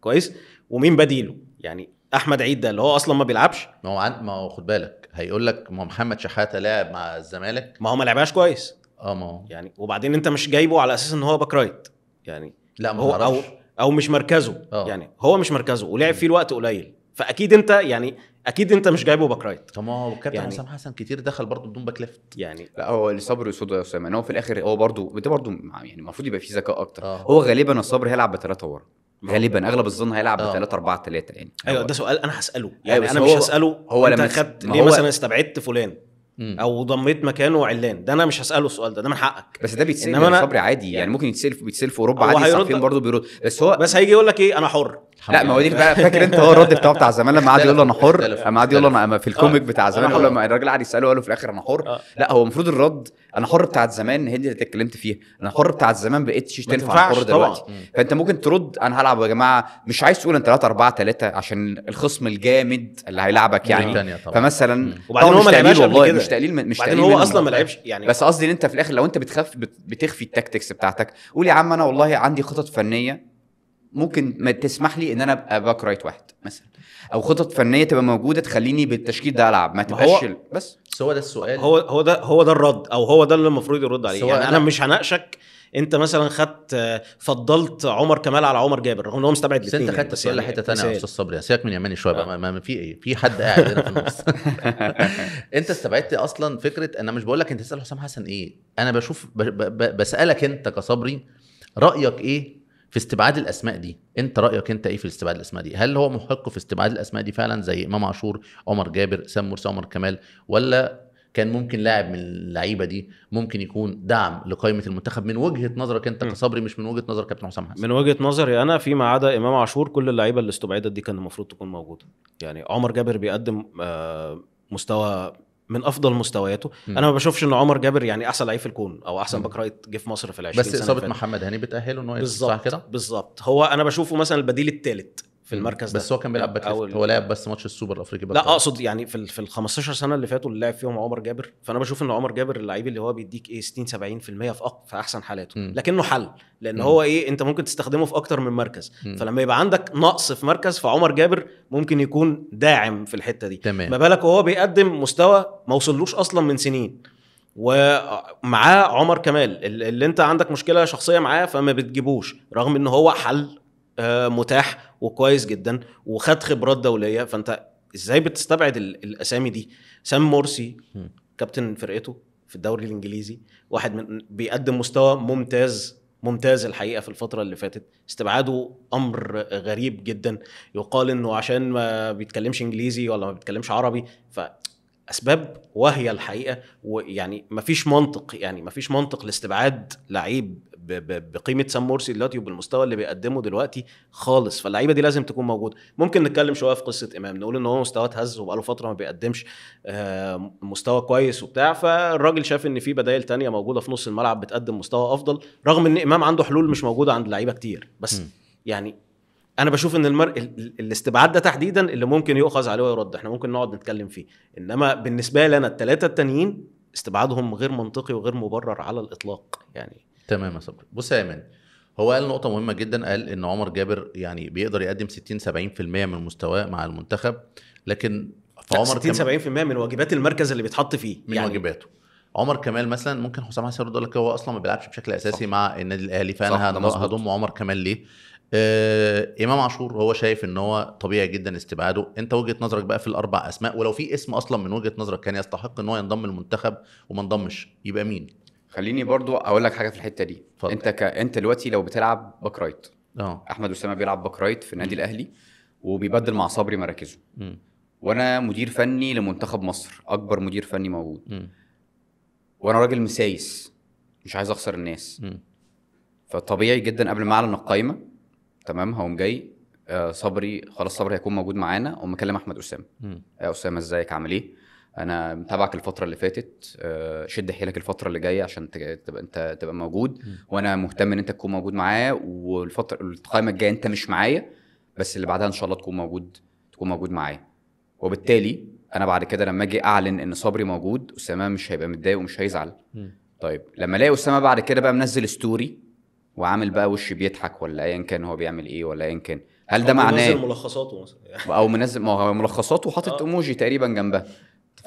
كويس ومين بديله يعني احمد عيد ده اللي هو اصلا ما بيلعبش ما هو ما هو خد بالك هيقول لك ما محمد شحاته لعب مع الزمالك ما هو ما لعبهاش كويس اه ما هو يعني وبعدين انت مش جايبه على اساس ان هو باك رايت يعني لا ما هو او او مش مركزه أوه. يعني هو مش مركزه ولعب فيه الوقت قليل فاكيد انت يعني اكيد انت مش جايبه باك رايت طب ما هو كابتن يعني حسام حسن كتير دخل برضه بدون باك ليفت يعني لا هو الصبر يقصده يا اسامه هو في الاخر هو برضه ده برضه يعني المفروض يبقى فيه ذكاء اكتر أوه. هو غالبا الصبر هيلعب بثلاثه ورا غالبا اغلب الظن هيلعب اه. بثلاثة أربعة ثلاثة يعني ايوه ده سؤال انا هساله أيوة، يعني انا مش هساله هو لما خدت ليه هو مثلا استبعدت فلان او ضميت مكانه علان ده انا مش هساله السؤال ده ده من حقك بس ده بيتسال صبري عادي يعني, يعني ممكن يتسال بيتسال في اوروبا عادي الصحفيين برضه بيرد بس هو بس هيجي يقول لك ايه انا حر لا ما هو دي بقى فاكر انت هو الرد بتاعه بتاع زمان لما قعد يقول له انا حر لما قعد يقول له انا في الكوميك بتاع آه. زمان لما الراجل قعد يساله قال في الاخر انا حر آه. لا هو المفروض الرد انا حر بتاع زمان هي اللي اتكلمت فيها انا حر بتاع زمان بقتش تنفع حر دلوقتي فانت ممكن ترد انا هلعب يا جماعه مش عايز تقول انت 3 4 3 عشان الخصم الجامد اللي هيلعبك يعني فمثلا آه، وبعدين هو ما لعبش والله مش تقليل مش تقليل هو اصلا ما لعبش يعني بس قصدي ان انت في الاخر لو انت بتخفي بتخفي التاكتكس بتاعتك قول يا عم انا والله عندي خطط فنيه ممكن ما تسمح لي ان انا ابقى باك رايت واحد مثلا او خطط فنيه تبقى موجوده تخليني بالتشكيل ده العب ما تبقاش بس هو ده السؤال هو هو ده هو ده الرد او هو ده اللي المفروض يرد عليه يعني أنا, مش هناقشك انت مثلا خدت فضلت عمر كمال على عمر جابر رغم ان هو مستبعد الاثنين انت يعني، خدت السؤال يعني لحته ثانيه يا استاذ صبري سيبك من يماني شويه آه. بقى ما في ايه في حد قاعد هنا في النص انت استبعدت اصلا فكره انا مش بقول لك انت تسال حسام حسن ايه انا بشوف بسالك انت كصبري رايك ايه في استبعاد الاسماء دي انت رايك انت ايه في استبعاد الاسماء دي هل هو محق في استبعاد الاسماء دي فعلا زي امام عاشور عمر جابر سام مرسي عمر كمال ولا كان ممكن لاعب من اللعيبه دي ممكن يكون دعم لقائمه المنتخب من وجهه نظرك انت كصبري مش من وجهه نظر كابتن حسام حسن من وجهه نظري انا فيما عدا امام عاشور كل اللعيبه اللي استبعدت دي كان المفروض تكون موجوده يعني عمر جابر بيقدم آه، مستوى من افضل مستوياته مم. انا ما بشوفش ان عمر جابر يعني احسن لعيب في الكون او احسن باك رايت جه في مصر في ال 20 بس اصابه محمد هاني بتاهله ان هو كده بالظبط هو انا بشوفه مثلا البديل الثالث في المركز بس ده. هو كان بيلعب باك ليفت هو لعب بس ماتش السوبر الافريقي لا اقصد يعني في في ال 15 سنه اللي فاتوا اللي لعب فيهم عمر جابر فانا بشوف ان عمر جابر اللعيب اللي هو بيديك ايه 60 70% في في احسن حالاته م. لكنه حل لان م. هو ايه انت ممكن تستخدمه في اكتر من مركز م. فلما يبقى عندك نقص في مركز فعمر جابر ممكن يكون داعم في الحته دي تمام. ما بالك وهو بيقدم مستوى ما وصلوش اصلا من سنين ومعاه عمر كمال اللي انت عندك مشكله شخصيه معاه فما بتجيبوش رغم ان هو حل آه، متاح وكويس جدا وخد خبرات دوليه فانت ازاي بتستبعد الاسامي دي سام مورسي كابتن فرقته في الدوري الانجليزي واحد من بيقدم مستوى ممتاز ممتاز الحقيقه في الفتره اللي فاتت استبعاده امر غريب جدا يقال انه عشان ما بيتكلمش انجليزي ولا ما بيتكلمش عربي ف اسباب واهيه الحقيقه ويعني مفيش منطق يعني مفيش منطق لاستبعاد لعيب بقيمه سام مرسي دلوقتي وبالمستوى اللي بيقدمه دلوقتي خالص فاللعيبه دي لازم تكون موجوده ممكن نتكلم شويه في قصه امام نقول ان هو مستواه اتهز وبقاله فتره ما بيقدمش آه، مستوى كويس وبتاع فالراجل شاف ان في بدائل تانية موجوده في نص الملعب بتقدم مستوى افضل رغم ان امام عنده حلول مش موجوده عند لعيبه كتير بس م. يعني انا بشوف ان المر... الاستبعاد ده تحديدا اللي ممكن يؤخذ عليه ويرد احنا ممكن نقعد نتكلم فيه انما بالنسبه لي انا الثلاثه التانيين استبعادهم غير منطقي وغير مبرر على الاطلاق يعني تمام يا صبري بص يا ايمان هو قال نقطة مهمة جدا قال إن عمر جابر يعني بيقدر يقدم 60 70% من مستواه مع المنتخب لكن فعمر عمر 60 كم... 70% من واجبات المركز اللي بيتحط فيه من يعني... واجباته عمر كمال مثلا ممكن حسام حسن يقول لك هو اصلا ما بيلعبش بشكل اساسي صح. مع النادي الاهلي فانا هضم عمر كمال ليه؟ آه امام عاشور هو شايف ان هو طبيعي جدا استبعاده انت وجهه نظرك بقى في الاربع اسماء ولو في اسم اصلا من وجهه نظرك كان يستحق ان هو ينضم للمنتخب وما انضمش يبقى مين خليني برضو اقول لك حاجه في الحته دي فضل. انت ك... انت دلوقتي لو بتلعب باك رايت اه احمد اسامه بيلعب باك رايت في النادي الاهلي وبيبدل مع صبري مراكزه م. وانا مدير فني لمنتخب مصر اكبر مدير فني موجود م. وانا راجل مسايس مش عايز اخسر الناس م. فطبيعي جدا قبل ما اعلن القايمه تمام هقوم جاي آه، صبري خلاص صبري هيكون موجود معانا اقوم احمد اسامه يا آه، اسامه ازيك عامل ايه انا متابعك الفتره اللي فاتت آه، شد حيلك الفتره اللي جايه عشان تبقى انت تبقى موجود وانا مهتم ان انت تكون موجود معايا والفتره القائمه الجايه انت مش معايا بس اللي بعدها ان شاء الله تكون موجود تكون موجود معايا وبالتالي انا بعد كده لما اجي اعلن ان صبري موجود اسامه مش هيبقى متضايق ومش هيزعل طيب لما الاقي اسامه بعد كده بقى منزل ستوري وعامل بقى وش بيضحك ولا ايا كان هو بيعمل ايه ولا ايا كان هل ده معناه منزل ملخصاته مثلا او منزل ما هو ملخصاته وحاطط ايموجي آه. تقريبا جنبها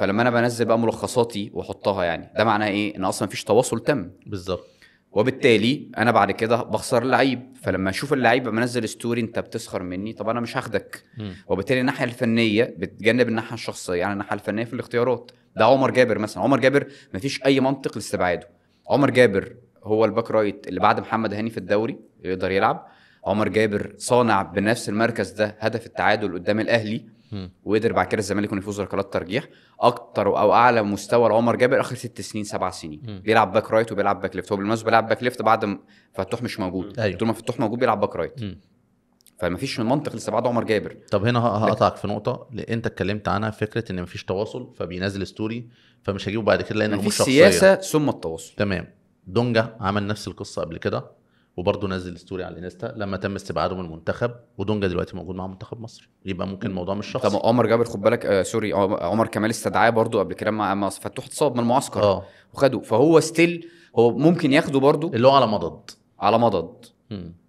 فلما انا بنزل بقى ملخصاتي واحطها يعني ده معناه ايه ان اصلا مفيش تواصل تم بالظبط وبالتالي انا بعد كده بخسر اللعيب فلما اشوف اللعيب منزل ستوري انت بتسخر مني طب انا مش هاخدك وبالتالي الناحيه الفنيه بتجنب الناحيه الشخصيه يعني الناحيه الفنيه في الاختيارات ده عمر جابر مثلا عمر جابر مفيش اي منطق لاستبعاده عمر جابر هو الباك رايت اللي بعد محمد هاني في الدوري يقدر يلعب عمر جابر صانع بنفس المركز ده هدف التعادل قدام الاهلي وقدر بعد كده الزمالك انه يفوز ركلات ترجيح اكتر او اعلى مستوى لعمر جابر اخر ست سنين سبع سنين م. بيلعب باك رايت وبيلعب باك ليفت هو بالمناسبه بيلعب باك ليفت بعد ما فتوح مش موجود أيوه. طول ما فتوح موجود بيلعب باك رايت م. فمفيش من منطق لسه بعد عمر جابر طب هنا هقطعك في نقطه انت اتكلمت عنها فكره ان مفيش تواصل فبينزل ستوري فمش هجيبه بعد كده لان مفيش سياسه ثم التواصل تمام دونجا عمل نفس القصه قبل كده وبرضه نزل ستوري على الانستا لما تم استبعاده من المنتخب ودونجا دلوقتي موجود مع منتخب مصر يبقى ممكن الموضوع مش شخصي طب عمر جابر خد بالك آه سوري آه، عمر كمال استدعاه برضه قبل كده مع فتوح اتصاب من المعسكر اه وخده فهو ستيل هو ممكن ياخده برضه اللي هو على مضض على مضض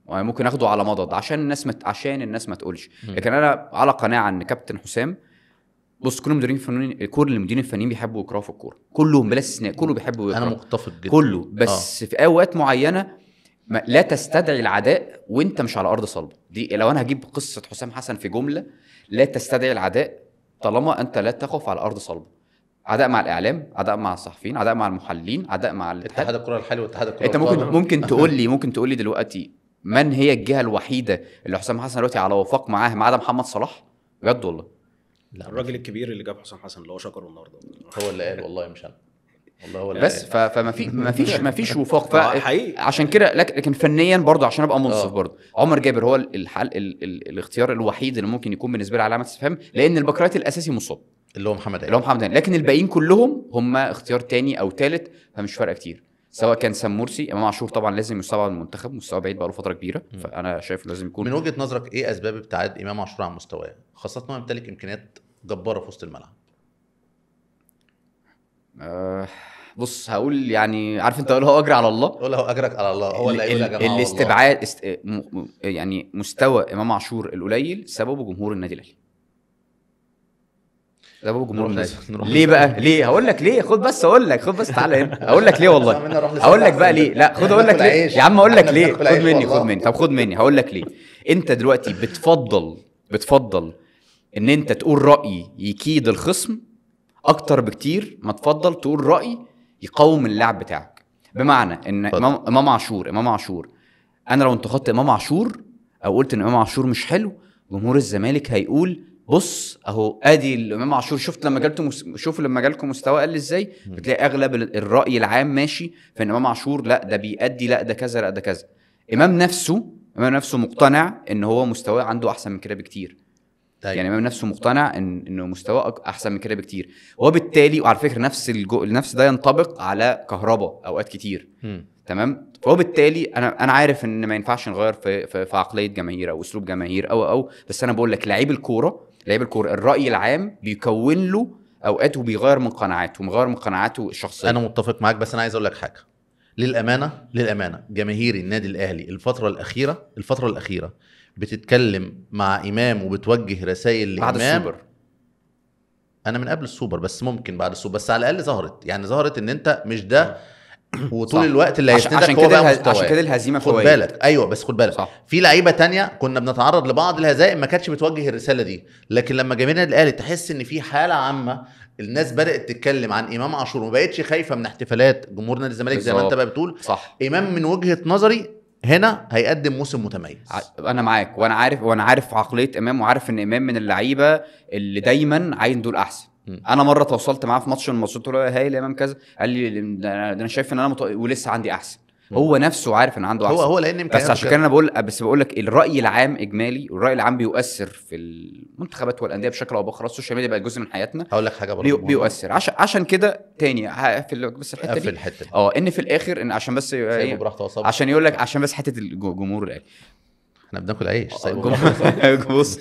آه، ممكن ياخده على مضض عشان الناس مت... عشان الناس ما تقولش لكن انا على قناعه ان كابتن حسام بص كل المديرين الفنيين كل المديرين الفنيين بيحبوا يكرهوا في الكوره كلهم بلا استثناء كله بيحبوا انا متفق جدا كله بس آه. في اوقات معينه لا تستدعي العداء وانت مش على ارض صلبه دي لو انا هجيب قصه حسام حسن في جمله لا تستدعي العداء طالما انت لا تخف على ارض صلبه عداء مع الاعلام عداء مع الصحفيين عداء مع المحللين عداء مع الاتحاد اتحاد الكره الحالي واتحاد الكره انت ممكن ممكن تقول لي ممكن تقول لي دلوقتي من هي الجهه الوحيده اللي حسام حسن دلوقتي على وفاق معاها ما عدا محمد صلاح بجد والله لا الراجل الكبير اللي جاب حسام حسن اللي هو شكره النهارده هو اللي قال والله مش انا والله بس إيه؟ فما في ما فيش ما فيش وفاق عشان كده لكن فنيا برضه عشان ابقى منصف آه. برضه عمر جابر هو الحل ال ال الاختيار الوحيد اللي ممكن يكون بالنسبه لي علامه استفهام لان البكرات الاساسي مصاب اللي هو محمد اللي هو محمد هاني لكن الباقيين كلهم هم اختيار تاني او تالت فمش فارقه كتير سواء كان سام مرسي امام عاشور طبعا لازم يستبعد من المنتخب مستواه بعيد بقاله فتره كبيره فانا شايف لازم يكون من وجهه نظرك ايه اسباب ابتعاد امام عاشور عن مستواه خاصه انه يمتلك امكانيات جباره في وسط الملعب أه بص هقول يعني عارف انت هو اجر على الله قول هو اجرك على الله هو اللي هيقول يا جماعه الاستبعاد است... م... يعني مستوى امام عاشور القليل سببه جمهور النادي الاهلي سببه جمهور النادي ليه بقى ليه هقول لك ليه خد بس اقول لك خد بس تعالى هنا هقول لك ليه والله هقول لك بقى ليه لا خد اقول لك ليه يا عم اقول لك ليه خد مني خد مني طب خد مني هقول لك ليه انت دلوقتي بتفضل بتفضل ان انت تقول راي يكيد الخصم اكتر بكتير ما تفضل تقول راي يقوم اللعب بتاعك بمعنى ان امام عاشور امام عاشور انا لو انتقدت امام عاشور او قلت ان امام عاشور مش حلو جمهور الزمالك هيقول بص اهو ادي الامام عاشور شفت لما جالته مس... شوف لما جالكم مستواه قل ازاي بتلاقي اغلب الراي العام ماشي فان امام عاشور لا ده بيأدي لا ده كذا لا ده كذا امام نفسه امام نفسه مقتنع ان هو مستواه عنده احسن من كده بكتير طيب. يعني امام نفسه مقتنع ان انه مستواه احسن من كده بكتير وبالتالي وعلى فكره نفس الجو... نفس ده ينطبق على كهرباء اوقات كتير م. تمام وبالتالي انا انا عارف ان ما ينفعش نغير في في, في عقليه جماهير او اسلوب جماهير او او بس انا بقول لك لعيب الكوره لعيب الكوره الراي العام بيكون له اوقات وبيغير من قناعاته ومغير من قناعاته الشخصيه انا متفق معاك بس انا عايز اقول لك حاجه للامانه للامانه جماهير النادي الاهلي الفتره الاخيره الفتره الاخيره بتتكلم مع امام وبتوجه رسائل لامام بعد السوبر انا من قبل السوبر بس ممكن بعد السوبر بس على الاقل ظهرت يعني ظهرت ان انت مش ده وطول صح. الوقت اللي هيسندك عشان كده عشان كده الهزيمه خد فوائد. بالك ايوه بس خد بالك صح. في لعيبه تانية كنا بنتعرض لبعض الهزائم ما كانتش بتوجه الرساله دي لكن لما جميلة الاهلي تحس ان في حاله عامه الناس بدات تتكلم عن امام عاشور وما بقتش خايفه من احتفالات جمهور نادي الزمالك زي ما انت بقى بتقول صح. امام من وجهه نظري هنا هيقدم موسم متميز انا معاك وانا عارف وانا عارف عقليه امام وعارف ان امام من اللعيبه اللي دايما عين دول احسن انا مره تواصلت معاه في ماتش من الماتشات قلت هايل امام كذا قال لي ده انا شايف ان انا مط... ولسه عندي احسن هو نفسه عارف ان عنده احسن هو هو لان بس عشان كده انا بقول بس بقول لك الراي العام اجمالي والراي العام بيؤثر في المنتخبات والانديه بشكل او باخر السوشيال ميديا بقت جزء من حياتنا هقول لك حاجه برضه بيؤثر عشان عشان كده تاني هقفل بس الحته دي الحته اه ان في الاخر ان عشان بس إيه، عشان يقول لك عشان بس حته الجمهور الاهلي احنا بناكل عيش بص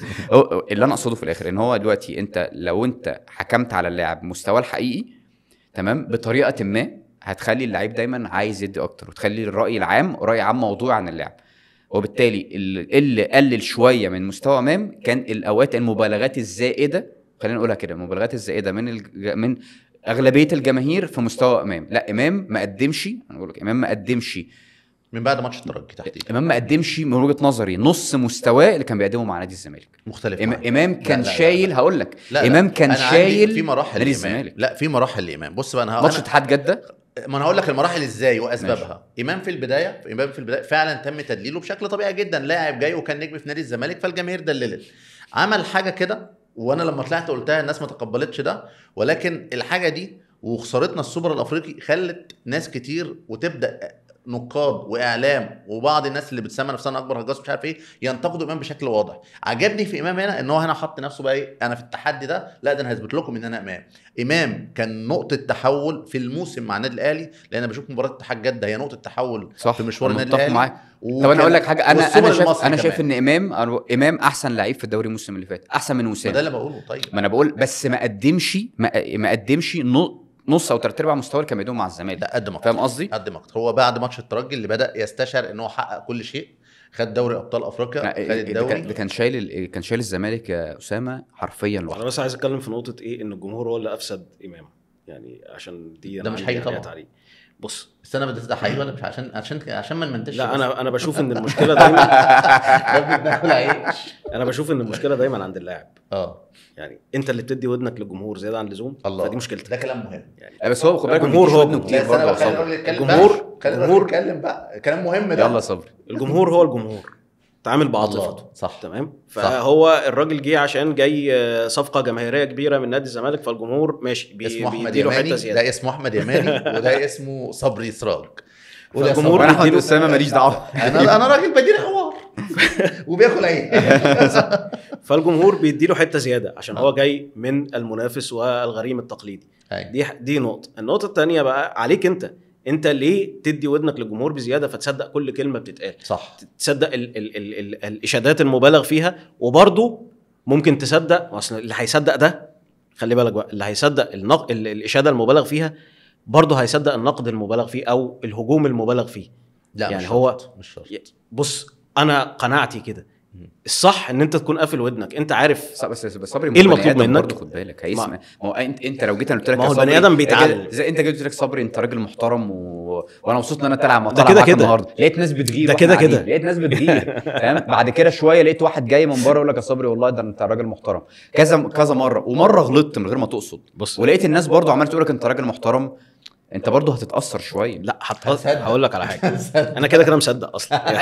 اللي انا اقصده في الاخر ان هو دلوقتي انت لو انت حكمت على اللاعب مستواه الحقيقي تمام بطريقه ما هتخلي اللعيب دايما عايز يدي اكتر وتخلي الراي العام راي عام موضوع عن اللعب وبالتالي اللي قلل شويه من مستوى امام كان الاوقات المبالغات الزائده خلينا نقولها كده المبالغات الزائده من الج... من اغلبيه الجماهير في مستوى امام لا امام ما قدمش انا بقول لك امام ما قدمش من بعد ماتش الترجي تحديدا امام ما قدمش من وجهه نظري نص مستواه اللي كان بيقدمه مع نادي الزمالك مختلف إم... امام كان لا لا شايل هقول لك امام كان أنا شايل في مراحل الزمالك لا في مراحل الامام بص بقى انا ماتش اتحاد جده ما انا هقول لك المراحل ازاي واسبابها ماشي. امام في البدايه امام في البدايه فعلا تم تدليله بشكل طبيعي جدا لاعب جاي وكان نجم في نادي الزمالك فالجماهير دللت عمل حاجه كده وانا لما طلعت قلتها الناس ما تقبلتش ده ولكن الحاجه دي وخسارتنا السوبر الافريقي خلت ناس كتير وتبدا نقاد واعلام وبعض الناس اللي بتسمى نفسها اكبر هجاص مش عارف ايه ينتقدوا امام بشكل واضح عجبني في امام هنا ان هو هنا حط نفسه بقى ايه انا في التحدي ده لا ده انا هثبت لكم ان انا امام امام كان نقطه تحول في الموسم مع النادي الاهلي لان بشوف مباراه اتحاد جده هي نقطه تحول صح في مشوار النادي الاهلي معاك طب انا اقول لك حاجه انا انا شايف انا شايف ان امام امام احسن لعيب في الدوري الموسم اللي فات احسن من وسام ده اللي بقوله طيب ما انا بقول بس ما قدمش ما قدمش نقطه نص او ثلاث ارباع اللي كان بيدوم مع الزمالك ده قد ما فاهم قصدي؟ قد ما هو بعد ماتش الترجي اللي بدا يستشعر ان هو حقق كل شيء خد دوري ابطال افريقيا خد الدوري ده كان شايل كان شايل الزمالك يا اسامه حرفيا لوحده انا بس عايز اتكلم في نقطه ايه ان الجمهور هو اللي افسد امام يعني عشان دي ده مش حقيقي يعني طبعا بص انا ده حقيقي ولا مش عشان عشان عشان ما نمنتجش لا انا انا بشوف ان المشكله دايما انا بشوف ان المشكله دايما عند اللاعب اه يعني انت اللي بتدي ودنك للجمهور زياده عن اللزوم الله فدي مشكلتك ده كلام مهم يعني بس هو خد بالك الجمهور هو الجمهور الجمهور يتكلم بقى كلام مهم ده يلا صبري الجمهور هو الجمهور تعامل بعاطفته صح تمام فهو صح. الراجل جه عشان جاي آه، صفقه جماهيريه كبيره من نادي الزمالك فالجمهور ماشي بي اسمه احمد يماني ده اسمه احمد يماني وده اسمه صبري اسراج والجمهور احمد اسامه ماليش دعوه انا انا راجل بدير حوار وبياكل عين فالجمهور بيديله حته زياده عشان هو آه. جاي من المنافس والغريم التقليدي أيوة. دي دي نقطه النقطه الثانيه بقى عليك انت انت ليه تدي ودنك للجمهور بزياده فتصدق كل كلمه بتتقال صح تصدق ال ال ال ال الاشادات المبالغ فيها وبرضه ممكن تصدق اصل اللي هيصدق ده خلي بالك بقى اللي هيصدق النق... الاشاده المبالغ فيها برضه هيصدق النقد المبالغ فيه او الهجوم المبالغ فيه لا يعني مش هو شرط. مش شرط. بص انا قناعتي كده الصح ان انت تكون قافل ودنك انت عارف بس بس صبري ايه المطلوب منك برضه خد بالك هيسمع ما هو انت انت لو جيت انا قلت لك ما هو البني ادم بيتعلم إيه زي انت جيت قلت لك صبري انت راجل محترم و... وانا مبسوط ان انا طالع ما طالع كده كده النهارده لقيت ناس بتغير ده كده كده لقيت ناس بتغير فاهم بعد كده شويه لقيت واحد جاي من بره يقول لك يا صبري والله ده انت راجل محترم كذا كذا مره ومره غلطت من غير ما تقصد بص ولقيت الناس برضه عماله تقول لك انت راجل محترم انت برضه هتتاثر شويه لا هتاثر هقول لك على حاجه انا كده كده مصدق اصلا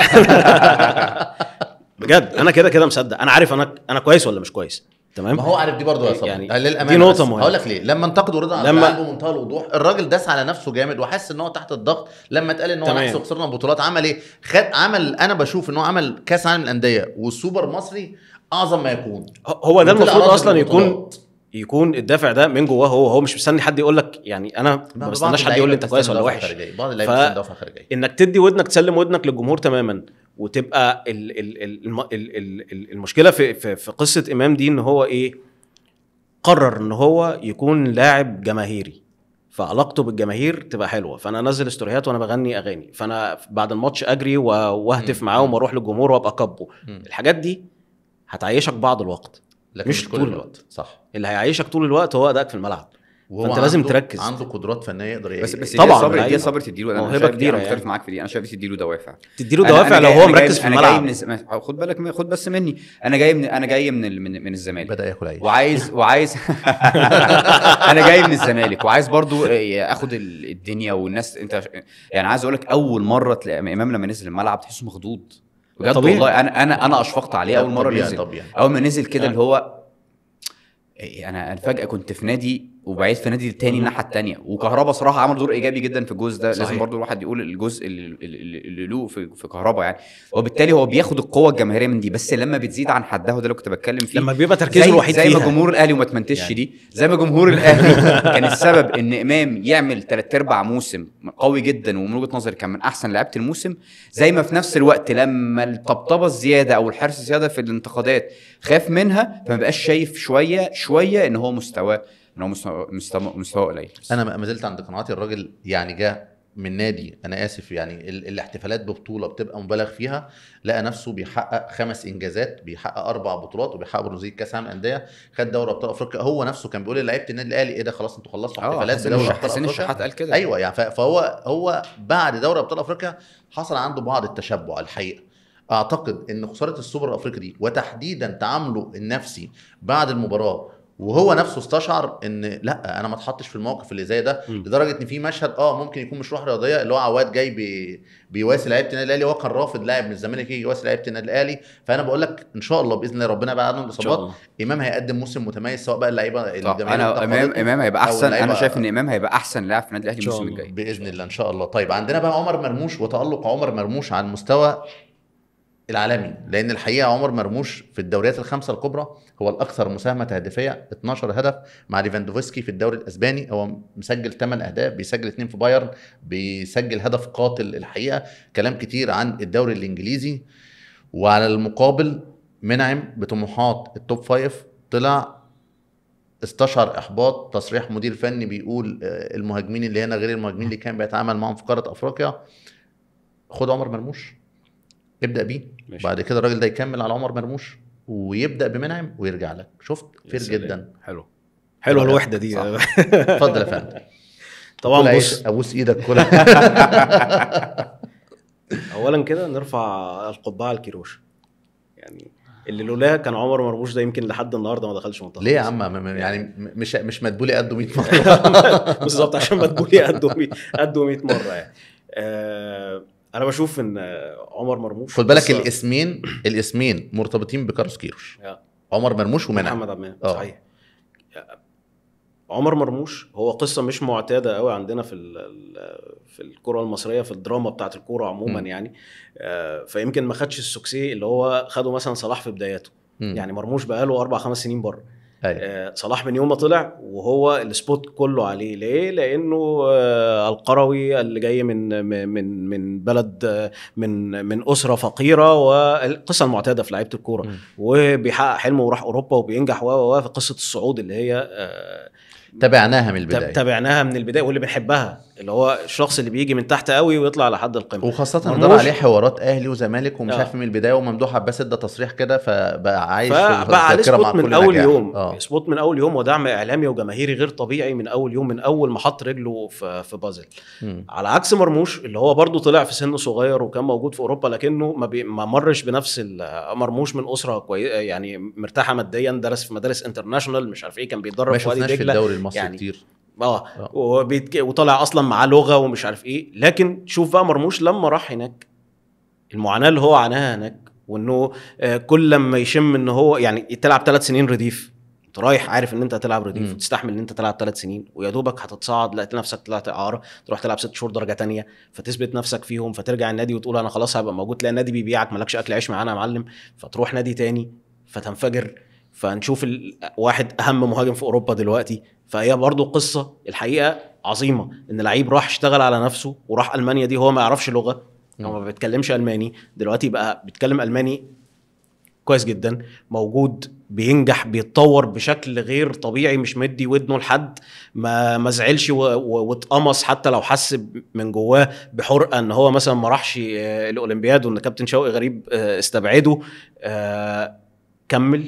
بجد انا كده كده مصدق انا عارف انا انا كويس ولا مش كويس تمام ما هو عارف دي برضه يا صاحبي يعني, يعني للامانه دي نقطه مهمه هقول لك ليه لما انتقدوا رضا لما بمنتهى الوضوح الراجل داس على نفسه جامد وحس ان هو تحت الضغط لما اتقال ان هو نحس خسرنا بطولات عمل ايه خد عمل انا بشوف ان هو عمل كاس عالم الانديه والسوبر مصري اعظم ما يكون هو ده المفروض اصلا يكون يكون الدافع ده من جواه هو هو مش مستني حد يقول لك يعني انا ما بستناش حد يقول لي انت كويس ولا وحش بعض اللعيبه انك تدي ودنك تسلم ودنك للجمهور تماما وتبقى الـ الـ الـ الـ الـ المشكله في, في, في قصه امام دي ان هو ايه قرر ان هو يكون لاعب جماهيري فعلاقته بالجماهير تبقى حلوه فانا انزل ستوريات وانا بغني اغاني فانا بعد الماتش اجري واهتف معاهم واروح للجمهور وابقى كبه الحاجات دي هتعيشك بعض الوقت لكن مش طول الوقت صح اللي هيعيشك طول الوقت هو ادائك في الملعب فانت لازم تركز عنده قدرات فنيه يقدر بس بس طبعا صبر دي أيوة. صبر تديله انا موهبه كبيره انا مختلف يعني. معاك في دي انا شايف تديله دوافع تديله دوافع لو هو مركز في الملعب انا جاي من خد بالك خد بس مني انا جاي من انا جاي من من, من الزمالك بدا ياكل عيش وعايز وعايز انا جاي من الزمالك وعايز برضو آه، اخد الدنيا والناس انت يعني عايز اقول لك اول مره تلاقي امام لما نزل الملعب تحسه مخضوض بجد والله انا انا انا اشفقت عليه اول مره نزل اول ما نزل كده يعني. اللي هو إيه، انا فجاه كنت في نادي وبعيد في نادي تاني الناحيه التانيه وكهربا صراحه عمل دور ايجابي جدا في الجزء ده صحيح. لازم برضو الواحد يقول الجزء اللي له في, في كهربا يعني وبالتالي هو بياخد القوه الجماهيريه من دي بس لما بتزيد عن حدها وده اللي كنت بتكلم فيه لما بيبقى تركيزه الوحيد زي ما جمهور الاهلي وما تمنتش يعني. دي زي ما جمهور الاهلي كان السبب ان امام يعمل ثلاث ارباع موسم قوي جدا ومن وجهه نظري كان من احسن لعيبه الموسم زي ما في نفس الوقت لما الطبطبه الزياده او الحرص الزياده في الانتقادات خاف منها فما بقاش شايف شويه شويه ان هو مستواه ان هو مستوى مستوى قليل انا ما زلت عند قناعاتي الراجل يعني جه من نادي انا اسف يعني الاحتفالات ببطوله بتبقى مبالغ فيها لقى نفسه بيحقق خمس انجازات بيحقق اربع بطولات وبيحقق برونزيه كاس عالم انديه خد دوري ابطال افريقيا هو نفسه كان بيقول لعيبه النادي الاهلي ايه ده خلاص انتوا خلصتوا آه، احتفالات بدوري ابطال حسين الشحات قال كده ايوه يعني فهو هو بعد دوري ابطال افريقيا حصل عنده بعض التشبع الحقيقه اعتقد ان خساره السوبر الافريقي دي وتحديدا تعامله النفسي بعد المباراه وهو نفسه استشعر ان لا انا ما اتحطش في الموقف اللي زي ده لدرجه ان في مشهد اه ممكن يكون مش روح رياضيه اللي هو عواد جاي بي بيواسي لعيبه النادي الاهلي هو كان رافض لاعب من الزمالك يجي يواسي لعيبه النادي الاهلي فانا بقول لك ان شاء الله باذن الله ربنا بعد عنه الاصابات امام هيقدم موسم متميز سواء بقى اللعيبه الجماهير انا امام امام هيبقى احسن انا شايف ان امام هيبقى احسن لاعب في النادي الاهلي الموسم الجاي باذن الله ان شاء الله طيب عندنا بقى عمر مرموش وتالق عمر مرموش على المستوى العالمي لان الحقيقه عمر مرموش في الدوريات الخمسه الكبرى هو الاكثر مساهمه تهديفيه 12 هدف مع ليفاندوفسكي في الدوري الاسباني هو مسجل 8 اهداف بيسجل 2 في بايرن بيسجل هدف قاتل الحقيقه كلام كتير عن الدوري الانجليزي وعلى المقابل منعم بطموحات التوب فايف طلع استشعر احباط تصريح مدير فني بيقول آه، المهاجمين اللي هنا غير المهاجمين اللي كان بيتعامل معاهم في قاره افريقيا خد عمر مرموش ابدا بيه ماشي. بعد كده الراجل ده يكمل على عمر مرموش ويبدا بمنعم ويرجع لك شفت فير جدا حلو حلو الوحده دي اتفضل يا فندم طبعا بص ابوس ايدك كلها اولا كده نرفع القبعه الكيروش يعني اللي لولاها كان عمر مرموش ده يمكن لحد النهارده ما دخلش منتخب ليه يا عم يعني مش مش مدبولي قده 100 مره بالظبط عشان مدبولي قده قده 100 مره يعني آه انا بشوف ان عمر مرموش خد بالك الاسمين الاسمين مرتبطين بكارلوس كيروش عمر مرموش ومنع محمد عبد المنعم آه. صحيح عمر مرموش هو قصه مش معتاده قوي عندنا في في الكره المصريه في الدراما بتاعه الكوره عموما م. يعني آه، فيمكن ما خدش السوكسي اللي هو خده مثلا صلاح في بداياته م. يعني مرموش بقاله اربع خمس سنين بره أيه. صلاح من يوم ما طلع وهو السبوت كله عليه ليه لانه آه، القروي اللي جاي من من من بلد آه، من من اسره فقيره والقصه المعتاده في لعيبه الكوره وبيحقق حلمه وراح اوروبا وبينجح و في قصه الصعود اللي هي تابعناها من البدايه تابعناها من البدايه واللي بنحبها اللي هو الشخص اللي بيجي من تحت قوي ويطلع لحد القمه وخاصه دار عليه حوارات اهلي وزمالك ومش آه. عارف من البدايه وممدوح عباس ادى تصريح كده فبقى عايش فبقى عليه سبوت من اول نجاح. يوم آه. سبوت من اول يوم ودعم اعلامي وجماهيري غير طبيعي من اول يوم من اول ما حط رجله في, في بازل م. على عكس مرموش اللي هو برضه طلع في سن صغير وكان موجود في اوروبا لكنه ما, بي ما مرش بنفس مرموش من اسره كوي يعني مرتاحه ماديا درس في مدارس انترناشونال مش عارف ايه كان بيتدرب في الدوري المصري يعني كتير اه, آه. وبيتك... وطالع اصلا معاه لغه ومش عارف ايه لكن شوف بقى مرموش لما راح هناك المعاناه اللي هو عاناها هناك وانه آه، كل لما يشم ان هو يعني تلعب ثلاث سنين رديف انت رايح عارف ان انت هتلعب رديف وتستحمل ان انت تلعب ثلاث سنين ويا دوبك هتتصعد لقيت نفسك طلعت اعاره تروح تلعب ست شهور درجه تانية فتثبت نفسك فيهم فترجع النادي وتقول انا خلاص هبقى موجود تلاقي النادي بيبيعك مالكش اكل عيش معانا يا معلم فتروح نادي تاني فتنفجر فنشوف واحد اهم مهاجم في اوروبا دلوقتي فهي برضو قصه الحقيقه عظيمه ان لعيب راح اشتغل على نفسه وراح المانيا دي هو ما يعرفش لغه هو ما بيتكلمش الماني دلوقتي بقى بيتكلم الماني كويس جدا موجود بينجح بيتطور بشكل غير طبيعي مش مدي ودنه لحد ما ما زعلش واتقمص حتى لو حس من جواه بحرقه ان هو مثلا ما راحش آه، الاولمبياد وان كابتن شوقي غريب آه، استبعده آه، كمل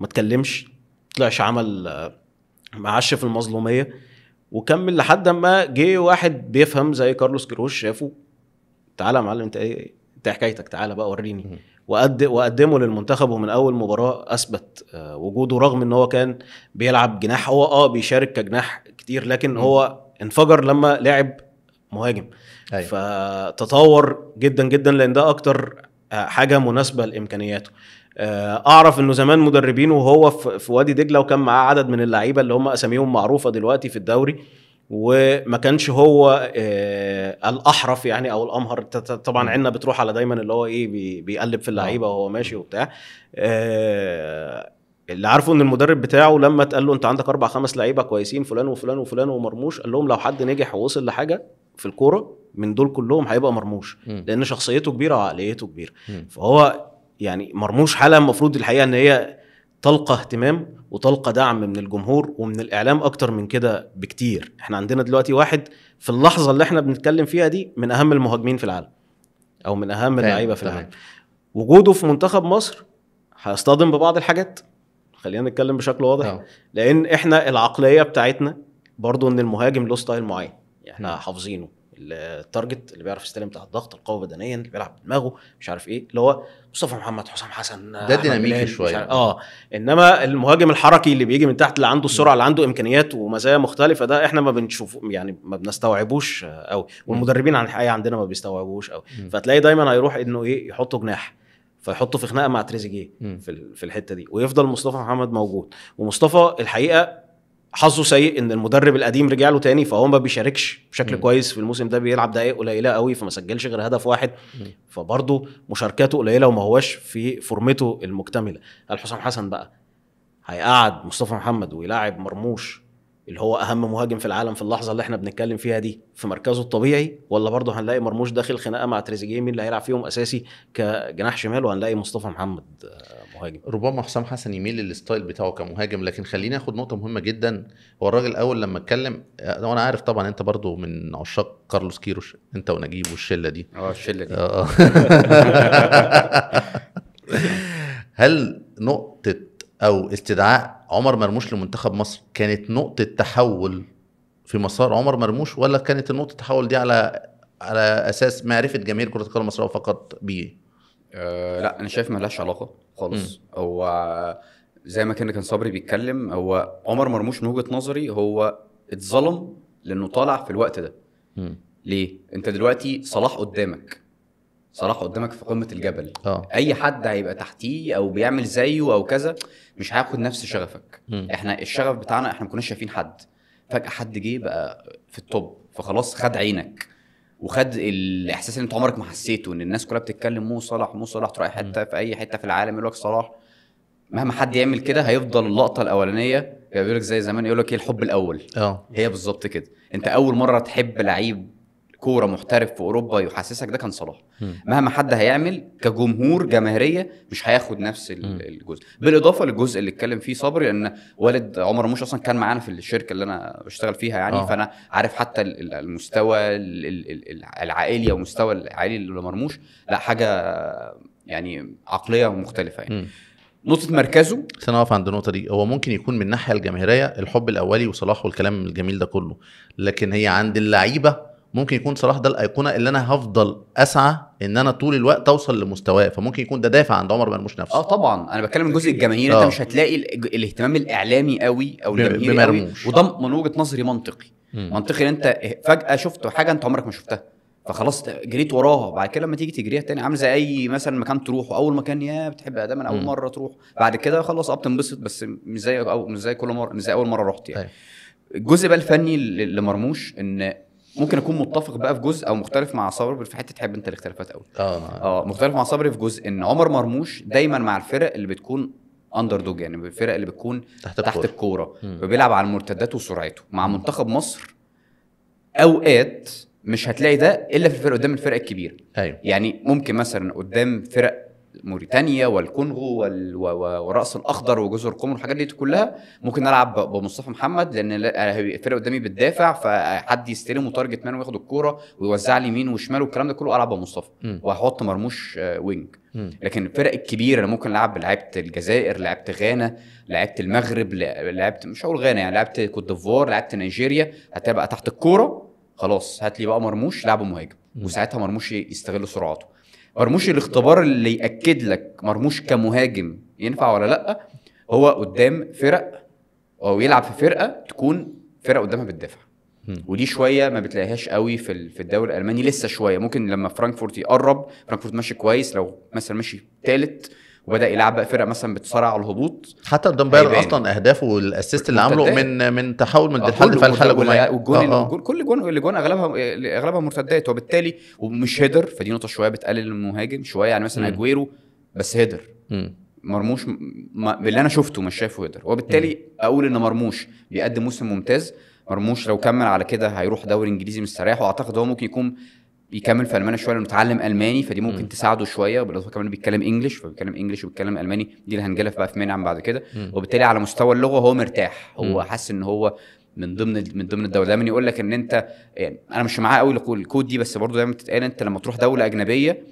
ما تكلمش طلعش عمل معاش في المظلوميه وكمل لحد ما جه واحد بيفهم زي كارلوس كروش شافه تعالى يا معلم انت ايه انت حكايتك تعالى بقى وريني وقدمه للمنتخب ومن اول مباراه اثبت آه، وجوده رغم ان هو كان بيلعب جناح هو اه بيشارك كجناح كتير لكن هو انفجر لما لعب مهاجم أيوة. فتطور جدا جدا لان ده اكتر آه، حاجه مناسبه لامكانياته آه، اعرف انه زمان مدربينه وهو في وادي دجله وكان معاه عدد من اللعيبه اللي هم اساميهم معروفه دلوقتي في الدوري وما كانش هو آه، الاحرف يعني او الامهر طبعا عنا بتروح على دايما اللي هو ايه بيقلب في اللعيبه آه. وهو ماشي وبتاع اللي عارفه ان المدرب بتاعه لما اتقال له انت عندك اربع خمس لعيبه كويسين فلان وفلان وفلان ومرموش قال لهم لو حد نجح ووصل لحاجه في الكوره من دول كلهم هيبقى مرموش لان شخصيته كبيره وعقليته كبيره فهو يعني مرموش حاله المفروض الحقيقه ان هي طلقه اهتمام وطلقه دعم من الجمهور ومن الاعلام اكتر من كده بكتير احنا عندنا دلوقتي واحد في اللحظه اللي احنا بنتكلم فيها دي من اهم المهاجمين في العالم او من اهم اللعيبه في العالم وجوده في منتخب مصر هيصطدم ببعض الحاجات خلينا نتكلم بشكل واضح أه. لان احنا العقليه بتاعتنا برضو ان المهاجم له ستايل معين يعني احنا نعم. حافظينه التارجت اللي بيعرف يستلم تحت الضغط القوي بدنيا اللي بيلعب بدماغه مش عارف ايه اللي هو مصطفى محمد حسام حسن ده ديناميكي شويه اه انما المهاجم الحركي اللي بيجي من تحت اللي عنده السرعه اللي عنده امكانيات ومزايا مختلفه ده احنا ما بنشوفه يعني ما بنستوعبوش قوي والمدربين عن الحقيقه عندنا ما بيستوعبوش قوي فتلاقي دايما هيروح انه ايه يحطه جناح فيحطه في خناقه مع تريزيجيه في في الحته دي ويفضل مصطفى محمد موجود ومصطفى الحقيقه حظه سيء ان المدرب القديم رجع له تاني فهو ما بيشاركش بشكل م. كويس في الموسم ده بيلعب دقائق قليله قوي فما سجلش غير هدف واحد فبرضه مشاركاته قليله وما هوش في فورمته المكتمله قال حسام حسن بقى هيقعد مصطفى محمد ويلاعب مرموش اللي هو اهم مهاجم في العالم في اللحظه اللي احنا بنتكلم فيها دي في مركزه الطبيعي ولا برضه هنلاقي مرموش داخل خناقه مع تريزيجيه مين اللي هيلعب فيهم اساسي كجناح شمال وهنلاقي مصطفى محمد مهاجم ربما حسام حسن يميل للستايل بتاعه كمهاجم لكن خليني اخد نقطه مهمه جدا هو الراجل الاول لما اتكلم آه، وانا عارف طبعا انت برضو من عشاق كارلوس كيروش انت ونجيب والشله دي اه الشله دي آه. هل نقطه او استدعاء عمر مرموش لمنتخب مصر كانت نقطه تحول في مسار عمر مرموش ولا كانت النقطه التحول دي على على اساس معرفه جماهير كره القدم المصريه فقط بيه آه، لا انا شايف ملهاش علاقه خالص هو زي ما كان كان صبري بيتكلم هو عمر مرموش من وجهه نظري هو اتظلم لانه طالع في الوقت ده م. ليه انت دلوقتي صلاح قدامك صلاح قدامك في قمه الجبل أوه. اي حد هيبقى تحتيه او بيعمل زيه او كذا مش هياخد نفس شغفك م. احنا الشغف بتاعنا احنا ما كناش شايفين حد فجاه حد جه بقى في التوب فخلاص خد عينك وخد الاحساس اللي انت عمرك ما حسيته ان الناس كلها بتتكلم مو صلاح مو صلاح تروح حته في اي حته في العالم يقول لك صلاح مهما حد يعمل كده هيفضل اللقطه الاولانيه بيقول لك زي زمان يقول لك ايه الحب الاول اه هي بالظبط كده انت اول مره تحب لعيب كوره محترف في اوروبا يحسسك ده كان صلاح مهما حد هيعمل كجمهور جماهيريه مش هياخد نفس الجزء بالاضافه للجزء اللي اتكلم فيه صبري لان والد عمر مش اصلا كان معانا في الشركه اللي انا بشتغل فيها يعني أوه. فانا عارف حتى المستوى العائلي او مستوى العائلي لمرموش لا حاجه يعني عقليه مختلفه يعني نقطه مركزه خلينا نقف عند النقطه دي هو ممكن يكون من الناحيه الجماهيريه الحب الاولي وصلاح والكلام الجميل ده كله لكن هي عند اللعيبه ممكن يكون صلاح ده الايقونه اللي انا هفضل اسعى ان انا طول الوقت اوصل لمستواه فممكن يكون ده دافع عند عمر مرموش نفسه اه طبعا انا بتكلم من جزء آه. الجماهير انت آه. مش هتلاقي الاهتمام الاعلامي قوي او الجماهيري قوي وده من وجهه نظري منطقي م. منطقي ان انت فجاه شفت حاجه انت عمرك ما شفتها فخلاص جريت وراها بعد كده لما تيجي تجريها تاني عامل زي اي مثلا مكان تروحه اول مكان يا بتحب ده من اول م. مره تروح بعد كده خلاص اه بتنبسط بس مش زي أو مش زي كل مره مش زي اول مره رحت يعني أي. طيب. الجزء بقى الفني لمرموش ان ممكن اكون متفق بقى في جزء او مختلف مع صبري في حته تحب انت الاختلافات قوي اه اه مختلف مع صبري في جزء ان عمر مرموش دايما مع الفرق اللي بتكون اندر دوج يعني الفرق اللي بتكون تحت, تحت الكوره فبيلعب على المرتدات وسرعته مع منتخب مصر اوقات مش هتلاقي ده الا في الفرق قدام الفرق الكبيره ايوه يعني ممكن مثلا قدام فرق موريتانيا والكونغو والراس الاخضر وجزر قمر والحاجات دي كلها ممكن العب بمصطفى محمد لان الفرقه قدامي بتدافع فحد يستلم وتارجت مان وياخد الكوره ويوزع لي يمين وشمال والكلام ده كله العب بمصطفى وهحط مرموش وينج آه، لكن الفرق الكبيره انا ممكن العب لعبت الجزائر لعبت غانا لعبت المغرب لعبت مش هقول غانا يعني لعبت كوت ديفوار لعبت نيجيريا هتبقى تحت الكوره خلاص هات لي بقى مرموش لعبه مهاجم وساعتها مرموش يستغل سرعاته مرموش الاختبار اللي ياكد لك مرموش كمهاجم ينفع ولا لا هو قدام فرق او يلعب في فرقه تكون فرقه قدامها بتدافع ودي شويه ما بتلاقيهاش قوي في في الدوري الالماني لسه شويه ممكن لما فرانكفورت يقرب فرانكفورت ماشي كويس لو مثلا ماشي ثالث وبدا يلعب بقى فرق مثلا بتصارع على الهبوط حتى بايرن اصلا اهدافه والاسيست اللي عمله من من تحول من آه، الحل فالحل والجون آه آه. كل جون اللي جون اغلبها اغلبها مرتدات وبالتالي ومش هيدر فدي نقطه شويه بتقلل المهاجم شويه يعني مثلا اجويرو بس هيدر مرموش ما باللي انا شفته مش شايفه هيدر وبالتالي اقول ان مرموش بيقدم موسم ممتاز مرموش لو كمل على كده هيروح دوري انجليزي مستريح واعتقد هو ممكن يكون بيكمل في المانيا شويه لانه اتعلم الماني فدي ممكن م. تساعده شويه بالاضافه كمان بيتكلم انجلش فبيتكلم انجلش وبيتكلم الماني دي اللي هنجلف بقى في منعم بعد كده م. وبالتالي على مستوى اللغه هو مرتاح هو حاسس ان هو من ضمن من ضمن الدوله دايما يقول لك ان انت يعني انا مش معاه قوي الكود دي بس برضه دايما بتتقال انت لما تروح دوله اجنبيه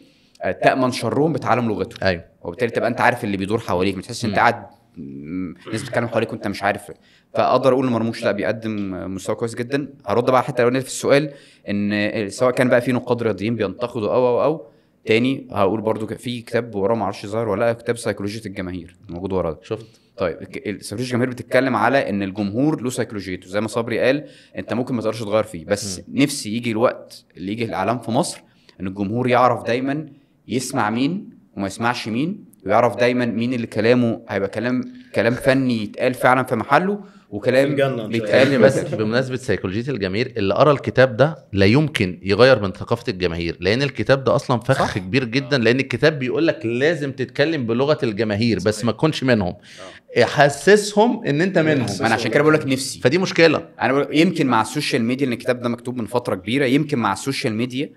آه، تامن شرهم بتعلم لغته ايوه وبالتالي تبقى انت عارف اللي بيدور حواليك ما تحسش انت قاعد الناس بتتكلم حواليك وانت مش عارف فاقدر اقول ان مرموش لا بيقدم مستوى كويس جدا هرد بقى حتى لو في السؤال ان سواء كان بقى في نقاد رياضيين بينتقدوا او او او تاني هقول برضو في كتاب وراه معرفش ظهر ولا لا كتاب سيكولوجيه الجماهير موجود وراه شفت طيب سيكولوجيه الجماهير بتتكلم على ان الجمهور له سيكولوجيته زي ما صبري قال انت ممكن ما تقدرش تغير فيه بس م. نفسي يجي الوقت اللي يجي الاعلام في مصر ان الجمهور يعرف دايما يسمع مين وما يسمعش مين ويعرف دايما مين اللي كلامه هيبقى كلام كلام فني يتقال فعلا في محله وكلام بيتقال بس بمناسبه سيكولوجيه الجماهير اللي قرا الكتاب ده لا يمكن يغير من ثقافه الجماهير لان الكتاب ده اصلا فخ صح. كبير جدا لان الكتاب بيقول لك لازم تتكلم بلغه الجماهير بس ما تكونش منهم آه. يحسسهم ان انت منهم انا عشان كده بقول لك نفسي فدي مشكله انا بقول يمكن مع السوشيال ميديا ان الكتاب ده مكتوب من فتره كبيره يمكن مع السوشيال ميديا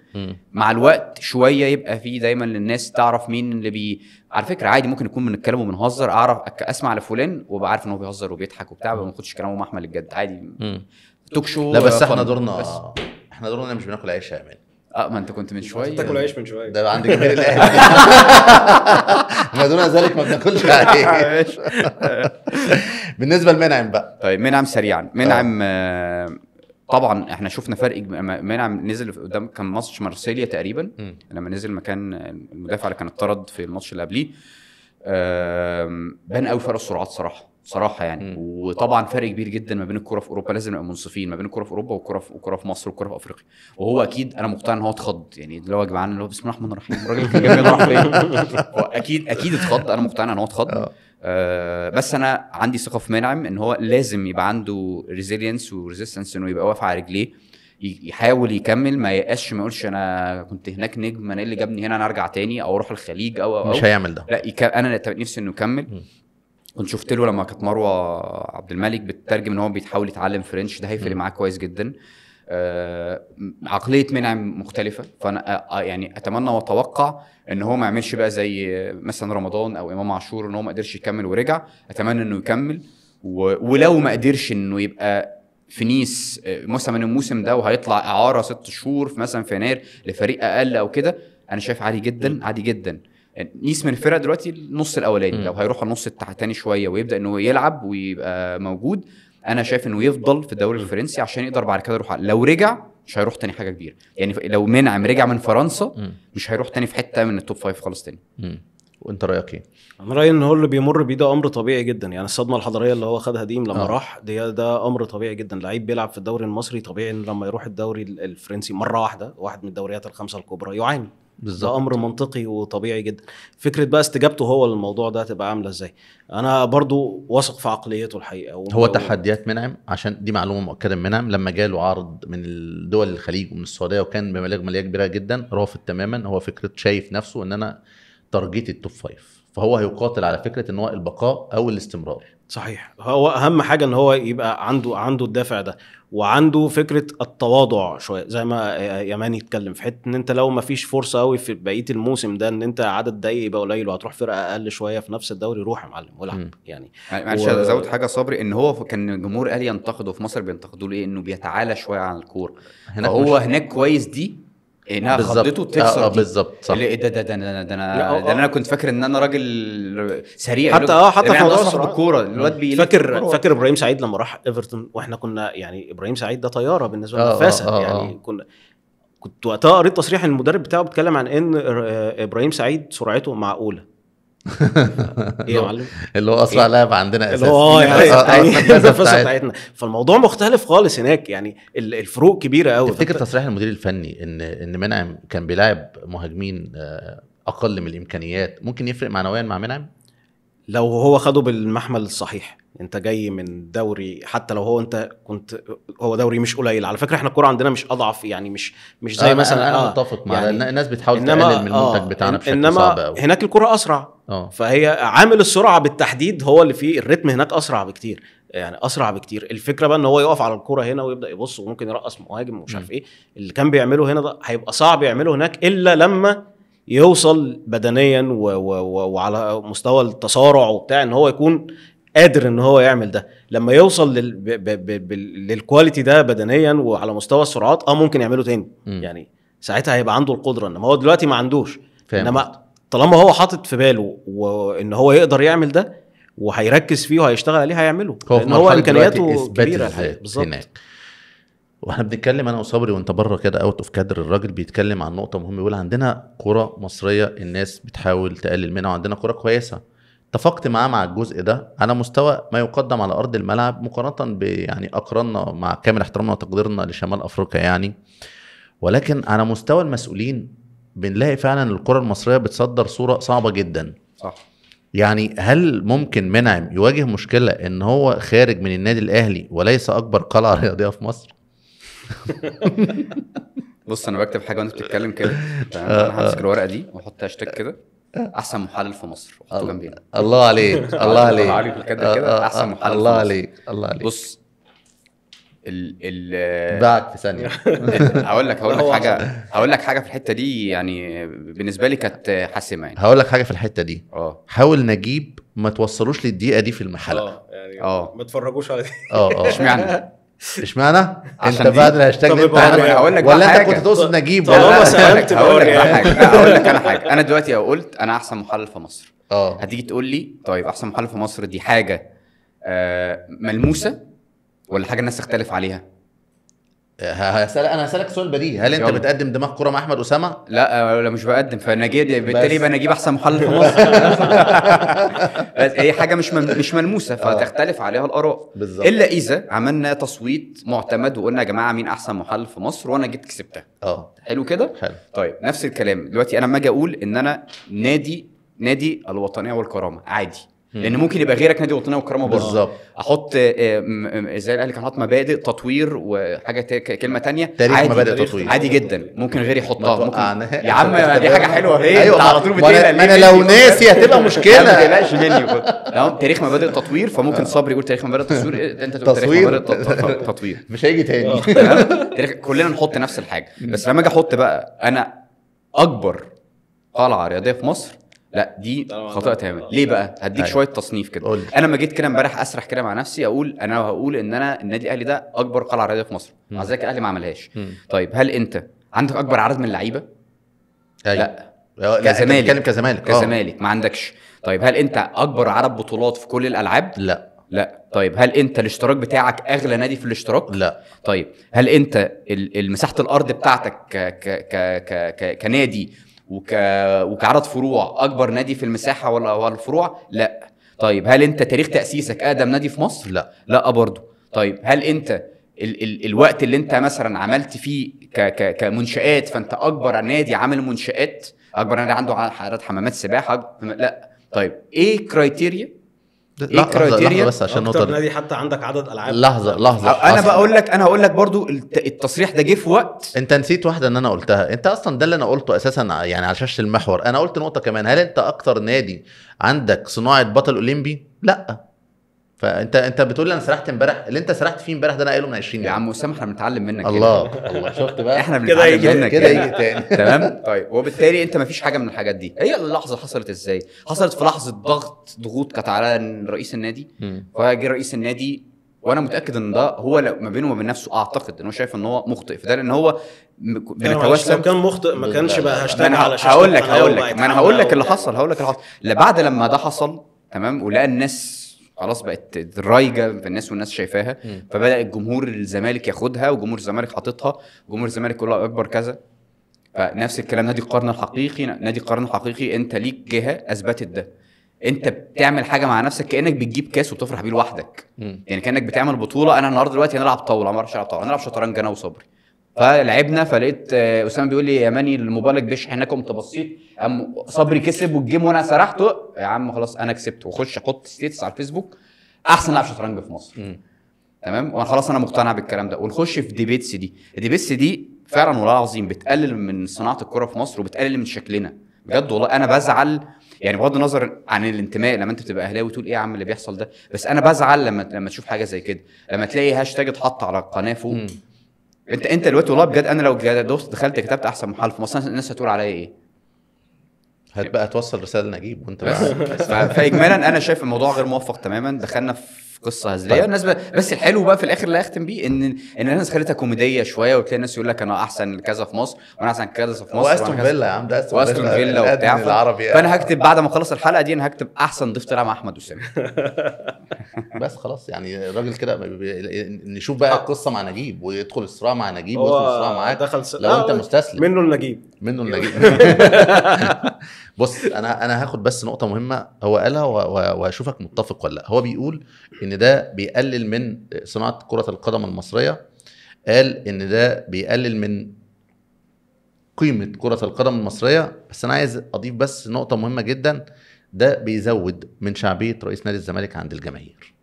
مع الوقت شويه يبقى فيه دايما للناس تعرف مين اللي بي على فكره عادي ممكن نكون بنتكلم وبنهزر اعرف اسمع لفلان وابقى عارف ان هو بيهزر وبيضحك وبتاع ما باخدش كلامه محمل الجد عادي توك شو لا بس احنا دورنا بس. احنا دورنا مش بناكل عيش يا امان اه ما انت كنت من شويه تاكل عيش من شويه ده عند جماهير الاهلي ما دون ذلك ما بناكلش عيش بالنسبه لمنعم بقى طيب منعم سريعا منعم آه. آه، طبعا احنا شفنا فرق منعم نزل قدام كان ماتش مارسيليا تقريبا لما نزل مكان المدافع اللي كان اتطرد في الماتش اللي قبليه بان قوي فرق السرعات صراحه صراحه يعني وطبعا فرق كبير جدا ما بين الكوره في اوروبا لازم نبقى منصفين ما بين الكوره في اوروبا والكوره في الكوره في مصر والكوره في افريقيا وهو اكيد انا مقتنع ان هو اتخض يعني اللي هو يا جدعان اللي هو بسم الله الرحمن الرحيم الراجل كان جميل راح فين اكيد اكيد اتخض انا مقتنع ان هو اتخض آه, آه، بس انا عندي ثقه في منعم ان هو لازم يبقى عنده ريزيلينس وريزيستنس انه يبقى واقف على رجليه يحاول يكمل ما يقاش ما يقولش انا كنت هناك نجم انا إيه اللي جابني هنا انا ارجع تاني او اروح الخليج او او مش هيعمل ده لا يك... انا نفسي انه يكمل كنت شفت له لما كانت مروه عبد الملك بتترجم ان هو بيتحاول يتعلم فرنش ده هيفرق معاه كويس جدا آه، عقليه منعم مختلفه فانا آه، آه، يعني اتمنى واتوقع ان هو ما يعملش بقى زي مثلا رمضان او امام عاشور ان هو ما قدرش يكمل ورجع اتمنى انه يكمل ولو ما قدرش انه يبقى في نيس موسم من الموسم ده وهيطلع اعاره ست شهور في مثلا في يناير لفريق اقل او كده انا شايف عادي جدا عادي جدا نيس من الفرق دلوقتي النص الاولاني لو هيروح النص التاني شويه ويبدا انه يلعب ويبقى موجود انا شايف انه يفضل في الدوري الفرنسي عشان يقدر بعد كده يروح لو رجع مش هيروح تاني حاجه كبيره يعني لو منعم رجع من فرنسا مش هيروح تاني في حته من التوب فايف خالص تاني وانت رايك ايه؟ انا رايي ان هو اللي بيمر بيه ده امر طبيعي جدا يعني الصدمه الحضاريه اللي هو خدها ديم لما آه. راح ده ده امر طبيعي جدا لعيب بيلعب في الدوري المصري طبيعي ان لما يروح الدوري الفرنسي مره واحده واحد من الدوريات الخمسه الكبرى يعاني بالظبط ده امر منطقي وطبيعي جدا فكره بقى استجابته هو للموضوع ده هتبقى عامله ازاي انا برضو واثق في عقليته الحقيقه هو تحديات منعم عشان دي معلومه مؤكده من منعم لما جاله عرض من دول الخليج ومن السعوديه وكان بمبالغ ماليه كبيره جدا رافض تماما هو فكره شايف نفسه ان انا تارجيت التوب فايف فهو هيقاتل على فكره ان هو البقاء او الاستمرار صحيح هو اهم حاجه ان هو يبقى عنده عنده الدافع ده وعنده فكره التواضع شويه زي ما يماني اتكلم في حته ان انت لو ما فيش فرصه قوي في بقيه الموسم ده ان انت عدد دقايق يبقى قليل وهتروح فرقه اقل شويه في نفس الدوري روح يا معلم والعب يعني. يعني معلش و... ازود حاجه صبري ان هو كان الجمهور قال ينتقده في مصر بينتقدوه ليه انه بيتعالى شويه عن الكوره هو هناك كويس دي يعني انها خضته تكسر آه, آه، بالظبط صح ده ده ده, ده, ده, ده انا آه، ده انا كنت فاكر ان انا راجل سريع حتى اه حتى في موضوع صاحب آه. الكوره الواد بيلف فاكر فاكر ابراهيم سعيد لما راح ايفرتون واحنا كنا يعني ابراهيم سعيد ده طياره بالنسبه لنا فاسد يعني كنا كنت وقتها قريت تصريح المدرب بتاعه بيتكلم عن ان ابراهيم سعيد سرعته معقوله ايه يا معلم اللي هو اسرع إيه؟ لاعب عندنا اساسا اللي هو آه، يعني آه، آه، النفسه بتاعتنا فالموضوع مختلف خالص هناك يعني الفروق كبيره قوي تفتكر تصريح المدير الفني ان ان منعم كان بيلاعب مهاجمين اقل من الامكانيات ممكن يفرق معنويا مع منعم لو هو خده بالمحمل الصحيح انت جاي من دوري حتى لو هو انت كنت هو دوري مش قليل على فكره احنا الكوره عندنا مش اضعف يعني مش مش زي آه مثلا انا آه متفق مع يعني الناس بتحاول تقلل من المنتج آه بتاعنا بشكل إنما صعب قوي هناك الكوره اسرع اه فهي عامل السرعه بالتحديد هو اللي فيه الريتم هناك اسرع بكتير يعني اسرع بكتير الفكره بقى ان هو يقف على الكوره هنا ويبدا يبص وممكن يرقص مهاجم ومش عارف ايه اللي كان بيعمله هنا ده هيبقى صعب يعمله هناك الا لما يوصل بدنيا و و و وعلى مستوى التسارع وبتاع ان هو يكون قادر ان هو يعمل ده لما يوصل لل للكواليتي ده بدنيا وعلى مستوى السرعات اه ممكن يعمله تاني م. يعني ساعتها هيبقى عنده القدره انما هو دلوقتي ما عندوش انما طالما هو حاطط في باله وان هو يقدر يعمل ده وهيركز فيه وهيشتغل عليه هيعمله هو في هو امكانياته كبيره بالظبط واحنا بنتكلم انا وصبري وانت بره كده اوت اوف كادر الراجل بيتكلم عن نقطه مهمه بيقول عندنا كره مصريه الناس بتحاول تقلل منها وعندنا كره كويسه اتفقت معاه مع الجزء ده على مستوى ما يقدم على ارض الملعب مقارنه ب يعني مع كامل احترامنا وتقديرنا لشمال افريقيا يعني ولكن على مستوى المسؤولين بنلاقي فعلا الكره المصريه بتصدر صوره صعبه جدا صح يعني هل ممكن منعم يواجه مشكله ان هو خارج من النادي الاهلي وليس اكبر قلعه رياضيه في مصر بص انا بكتب حاجه وانت بتتكلم كده آه، انا همسك آه. الورقه دي واحط هاشتاج كده آه. احسن محلل في مصر واحطه جنبينا الله عليك الله عليك كده احسن محلل الله عليك الله عليك بص ال ال بعد في ثانيه هقول لك هقول لك حاجه هقول لك حاجه في الحته دي يعني بالنسبه لي كانت حاسمه يعني هقول لك حاجه في الحته دي اه حاول نجيب ما توصلوش للدقيقه دي في الحلقه اه يعني اه ما تفرجوش على دي اه اه اشمعنى اشمعنى؟ انت بعد الهاشتاج اللي انت هقول لك ولا انت كنت تقصد نجيب ولا هقول لك حاجه هقول لك انا حاجه انا دلوقتي لو قلت انا احسن محلل في مصر اه هتيجي تقول لي طيب احسن محلل في مصر دي حاجه آه، ملموسه ولا حاجه الناس تختلف عليها آه، هسأل انا هسألك سؤال بديهي هل انت بتقدم دماغ كوره مع احمد اسامه؟ لا آه، لا مش بقدم فنجيب بالتالي يبقى نجيب احسن محلل في مصر هي حاجه مش مش ملموسه آه. فتختلف عليها الاراء بالظبط الا اذا عملنا تصويت معتمد وقلنا يا جماعه مين احسن محلل في مصر وانا جيت كسبتها اه حلو كده؟ حلو طيب نفس الكلام دلوقتي انا لما اجي اقول ان انا نادي نادي الوطنيه والكرامه عادي لان ممكن يبقى غيرك نادي وطني وكرامه بره بالظبط احط آه، آه، آه، زي الاهلي كان حاطط مبادئ تطوير وحاجه كلمه تانية تاريخ عادي مبادئ تطوير عادي جدا ممكن غيري يحطها ممكن يا عم دي حاجه حلوه اهي أيوة على طول بتقلق انا لو ناسي هتبقى مشكله ما تقلقش مني تاريخ مبادئ تطوير فممكن صبري يقول تاريخ مبادئ تطوير إيه، انت تقول تاريخ مبادئ تطوير مش هيجي تاني كلنا نحط نفس الحاجه بس لما اجي احط بقى انا اكبر قلعه رياضيه في مصر لا دي خطأ تماما ليه بقى أيوه. هديك أيوة. شويه تصنيف كده قول. انا لما جيت كده امبارح اسرح كده مع نفسي اقول انا هقول ان انا النادي الاهلي ده اكبر قلعه رياضيه في مصر مع ذلك الاهلي ما عملهاش طيب هل انت عندك اكبر عدد من اللعيبه أيوة. لا كزمالك بتتكلم كزمالك آه. كزمالك ما عندكش طيب هل انت اكبر عدد بطولات في كل الالعاب لا لا طيب هل انت الاشتراك بتاعك اغلى نادي في الاشتراك لا طيب هل انت مساحه الارض بتاعتك ك ك ك ك كنادي وك... وكعدد فروع اكبر نادي في المساحه ولا ولا الفروع لا طيب هل انت تاريخ تاسيسك اقدم نادي في مصر لا لا برضه طيب هل انت ال ال الوقت اللي انت مثلا عملت فيه ك ك كمنشات فانت اكبر نادي عامل منشات اكبر نادي عنده حضرتك حمامات سباحه لا طيب ايه كرايتيريا ايه كرايتيريا بس عشان نقطه نادي حتى عندك عدد العاب لحظه لحظه انا بقول لك انا هقول لك برضو التصريح ده جه في وقت انت نسيت واحده ان انا قلتها انت اصلا ده اللي انا قلته اساسا يعني على شاشه المحور انا قلت نقطه كمان هل انت اكتر نادي عندك صناعه بطل اولمبي لا فانت انت بتقول انا سرحت امبارح اللي انت سرحت فيه امبارح ده انا قايله من 20 يا عم اسامه احنا بنتعلم منك الله الله شفت بقى احنا بنتعلم منك كده يجي تاني تمام طيب وبالتالي انت مفيش حاجه من الحاجات دي هي اللحظه حصلت ازاي حصلت في لحظه ضغط ضغوط كانت على رئيس النادي فجه رئيس النادي وانا متاكد ان ده هو لو ما بينه وبين نفسه اعتقد ان هو شايف ان هو مخطئ في ده لان هو بنتوسل لو كان مخطئ ما كانش بقى هشتغل على هقول لك هقول لك ما انا هقول لك اللي حصل هقول لك اللي حصل بعد لما ده حصل تمام ولقى الناس خلاص بقت رايجه في الناس والناس شايفاها فبدا الجمهور الزمالك ياخدها وجمهور الزمالك حاططها جمهور الزمالك كله اكبر كذا فنفس الكلام نادي القرن الحقيقي نادي القرن الحقيقي انت ليك جهه اثبتت ده انت بتعمل حاجه مع نفسك كانك بتجيب كاس وتفرح بيه لوحدك يعني كانك بتعمل بطوله انا النهارده دلوقتي هنلعب طاوله ما اعرفش العب طاوله هنلعب شطرنج انا وصبري فلعبنا فلقيت آه، اسامه بيقول لي يا ماني المبالغ بيش هناك قمت بصيت قام صبري كسب والجيم وانا سرحته يا عم خلاص انا كسبت وخش احط ستيتس على الفيسبوك احسن لاعب شطرنج في مصر تمام وانا خلاص انا مقتنع بالكلام ده ونخش في ديبيتس دي الديبيتس دي فعلا والله العظيم بتقلل من صناعه الكوره في مصر وبتقلل من شكلنا بجد والله انا بزعل يعني بغض النظر عن الانتماء لما انت بتبقى اهلاوي تقول ايه يا عم اللي بيحصل ده بس انا بزعل لما لما تشوف حاجه زي كده لما تلاقي هاشتاج اتحط على القناه فوق انت انت دلوقتي والله بجد انا لو دخلت كتبت احسن محل في مصر الناس هتقول عليا ايه؟ هات بقى توصل رساله لنجيب وانت بس فاجمالا انا شايف الموضوع غير موفق تماما دخلنا في قصه هزليه الناس بس الحلو بقى في الاخر اللي هختم بيه ان ان الناس خليتها كوميديه شويه وتلاقي الناس يقول لك انا احسن كذا في مصر وانا احسن كذا في مصر واستون فيلا يا عم ده واستون فيلا وبتاع العربي يعني. فانا هكتب بعد ما اخلص الحلقه دي انا هكتب احسن ضيف طلع مع احمد اسامه بس خلاص يعني الراجل كده نشوف بقى آه. القصه مع نجيب ويدخل الصراع مع نجيب ويدخل الصراع معاك دخل لو انت آه، مستسلم منه لنجيب منه لنجيب بص انا انا هاخد بس نقطه مهمه هو قالها واشوفك متفق ولا لا هو بيقول ان ده بيقلل من صناعه كره القدم المصريه قال ان ده بيقلل من قيمه كره القدم المصريه بس انا عايز اضيف بس نقطه مهمه جدا ده بيزود من شعبيه رئيس نادي الزمالك عند الجماهير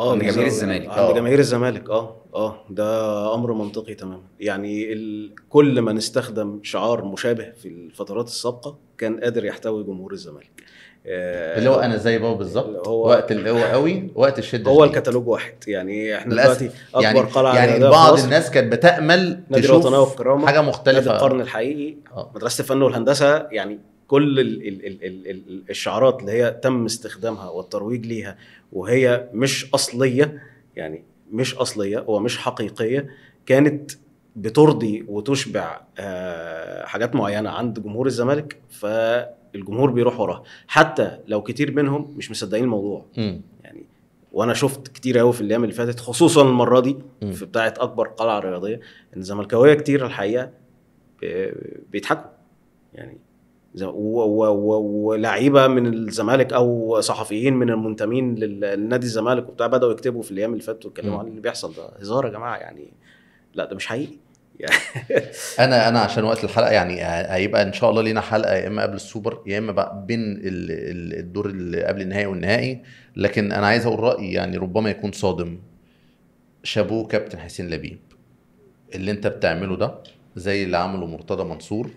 اه لجماهير الزمالك اه لجماهير الزمالك اه اه ده امر منطقي تماما يعني ال... كل من استخدم شعار مشابه في الفترات السابقه كان قادر يحتوي جمهور الزمالك آه، اللي هو انا زي بابا بالظبط هو وقت القوه قوي وقت الشده هو الكتالوج واحد يعني احنا دلوقتي اكبر يعني قلعه يعني بعض الناس كانت بتامل تشوف حاجه مختلفه نادي القرن الحقيقي آه. مدرسه الفن والهندسه يعني كل الـ الـ الـ الـ الـ الشعارات اللي هي تم استخدامها والترويج ليها وهي مش اصليه يعني مش اصليه ومش حقيقيه كانت بترضي وتشبع آه، حاجات معينه عند جمهور الزمالك فالجمهور بيروح وراها حتى لو كتير منهم مش مصدقين الموضوع م. يعني وانا شفت كتير قوي في الايام اللي فاتت خصوصا المره دي م. في بتاعه اكبر قلعه رياضيه ان الزملكاويه كتير الحقيقه آه، بيضحكوا يعني ولاعيبه من الزمالك او صحفيين من المنتمين للنادي الزمالك وبتاع بداوا يكتبوا في الايام اللي فاتت ويتكلموا عن اللي بيحصل ده هزار يا جماعه يعني لا ده مش حقيقي انا انا عشان وقت الحلقه يعني هيبقى ان شاء الله لينا حلقه يا اما قبل السوبر يا اما بقى بين الدور اللي قبل النهائي والنهائي لكن انا عايز اقول رايي يعني ربما يكون صادم شابوه كابتن حسين لبيب اللي انت بتعمله ده زي اللي عمله مرتضى منصور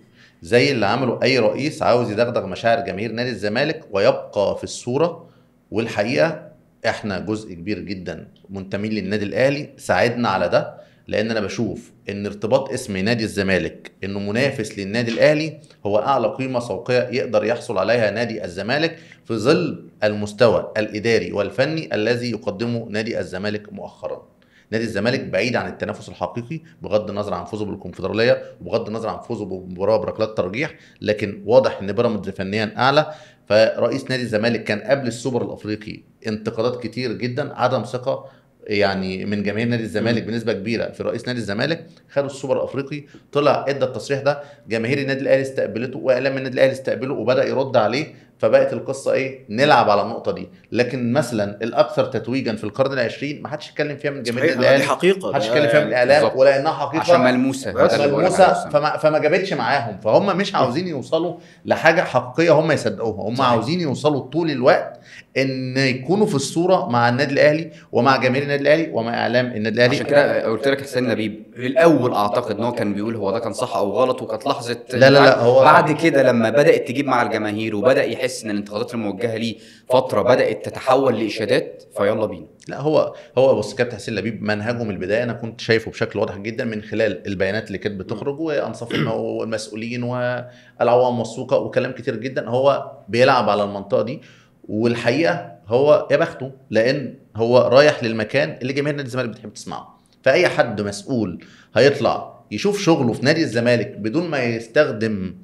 زي اللي عمله اي رئيس عاوز يدغدغ مشاعر جماهير نادي الزمالك ويبقى في الصوره والحقيقه احنا جزء كبير جدا منتمين للنادي الاهلي ساعدنا على ده لان انا بشوف ان ارتباط اسم نادي الزمالك انه منافس للنادي الاهلي هو اعلى قيمه سوقيه يقدر يحصل عليها نادي الزمالك في ظل المستوى الاداري والفني الذي يقدمه نادي الزمالك مؤخرا نادي الزمالك بعيد عن التنافس الحقيقي بغض النظر عن فوزه بالكونفدراليه وبغض النظر عن فوزه بمباراه بركلات ترجيح لكن واضح ان بيراميدز فنيا اعلى فرئيس نادي الزمالك كان قبل السوبر الافريقي انتقادات كتير جدا عدم ثقه يعني من جماهير نادي الزمالك بنسبه كبيره في رئيس نادي الزمالك خدوا السوبر الافريقي طلع ادى التصريح ده جماهير النادي الاهلي استقبلته واعلام النادي الاهلي استقبله وبدا يرد عليه فبقت القصه ايه نلعب على النقطه دي لكن مثلا الاكثر تتويجا في القرن العشرين ما حدش يتكلم فيها من جماهير الاعلام دي حقيقه ما حدش يتكلم فيها من الاعلام ولا انها حقيقه عشان ملموسه ملموسه فما, فما جابتش معاهم فهم مش عاوزين يوصلوا لحاجه حقيقيه هم يصدقوها هم عاوزين يوصلوا طول الوقت ان يكونوا في الصوره مع النادي الاهلي ومع جماهير النادي الاهلي ومع اعلام النادي الاهلي عشان كده قلت لك حسين لبيب الاول اعتقد ان هو كان بيقول هو ده كان صح او غلط وكانت لحظه لا لا لا هو بعد كده لما بدات تجيب مع الجماهير وبدا يحس ان الانتقادات الموجهه ليه فتره بدات تتحول لاشادات فيلا بينا لا هو هو بص كابتن حسين لبيب منهجه من البدايه انا كنت شايفه بشكل واضح جدا من خلال البيانات اللي كانت بتخرج وانصاف والمسؤولين والعوام والسوق وكلام كتير جدا هو بيلعب على المنطقه دي والحقيقه هو يا بخته لان هو رايح للمكان اللي جماهير نادي الزمالك بتحب تسمعه فاي حد مسؤول هيطلع يشوف شغله في نادي الزمالك بدون ما يستخدم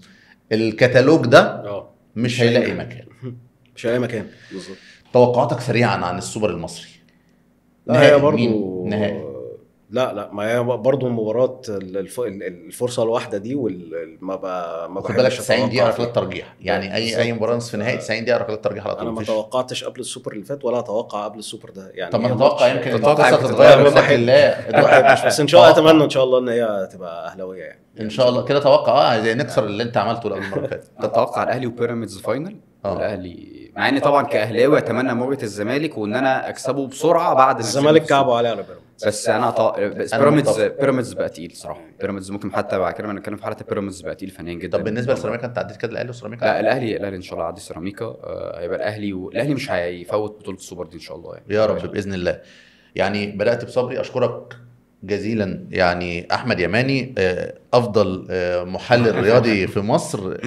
الكتالوج ده آه. مش هيلاقي مكان مش هيلاقي مكان بالظبط توقعاتك سريعا عن السوبر المصري نهائي برضه نهائي لا لا ما هي برضه مباراه الفرصه الواحده دي ما ما خد بالك 90 دقيقه ركلات ترجيح يعني اي بالزبط. اي مباراه نصف نهائي 90 دقيقه ركلات ترجيح على طول انا ما توقعتش قبل السوبر اللي فات ولا اتوقع قبل السوبر ده يعني طب ما اتوقع يمكن القصه تتغير بفتح الله بس ان شاء الله اتمنى ان شاء الله ان هي تبقى اهلاويه يعني ان شاء الله كده توقع اه نكسر اللي انت عملته قبل المره اللي فاتت تتوقع الاهلي وبيراميدز فاينل آه. الاهلي مع ان طبعا كاهلاوي اتمنى موجه الزمالك وان انا اكسبه بسرعه بعد الزمالك كعبه عليه على بيراميدز بس انا طا... بس بيراميدز بيراميدز بقى تقيل صراحه بيراميدز ممكن حتى بعد كده نتكلم في حلقه البيراميدز بقى تقيل فنيا جدا طب بالنسبه لسيراميكا انت عديت كده الاهلي وسيراميكا لا الاهلي الاهلي ان شاء الله عدي سيراميكا آه، هيبقى الاهلي والاهلي مش هيفوت بطوله السوبر دي ان شاء الله يعني يا رب باذن الله يعني بدات بصبري اشكرك جزيلا يعني احمد يماني آه، افضل آه، محلل رياضي في مصر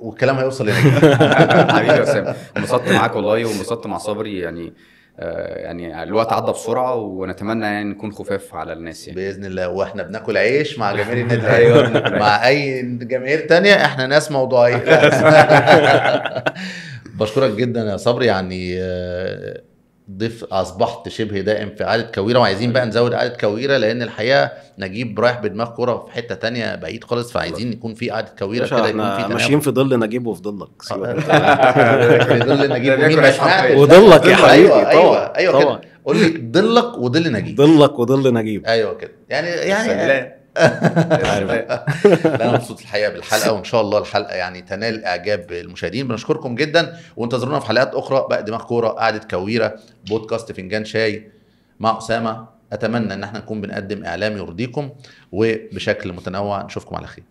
والكلام هيوصل هناك حبيبي يا اسامه انبسطت معاك والله وانبسطت مع صبري يعني آه، يعني الوقت عدى بسرعه ونتمنى يعني نكون خفاف على الناس يعني باذن الله واحنا بناكل عيش مع جماهير النادي الاهلي أيوة. مع اي جماهير تانية احنا ناس موضوعيه بشكرك جدا يا صبري يعني آه، ضيف اصبحت شبه دائم في عاده كويره وعايزين بقى أيوة. نزود عاده كويره لان الحقيقه نجيب رايح بدماغ كوره في حته تانية بعيد خالص فعايزين يكون في عاده كويره كده يكون في ماشيين في ظل نجيب وفي ظلك آه. في ظل نجيب ومين وظلك يا حبيبي ايوه ايوه ايوه كده قول لي ظلك وظل نجيب ظلك وظل نجيب ايوه كده يعني يعني لا انا مبسوط الحقيقه بالحلقه وان شاء الله الحلقه يعني تنال اعجاب المشاهدين بنشكركم جدا وانتظرونا في حلقات اخرى بقى دماغ كوره قعده كويره بودكاست فنجان شاي مع اسامه اتمنى ان احنا نكون بنقدم اعلام يرضيكم وبشكل متنوع نشوفكم على خير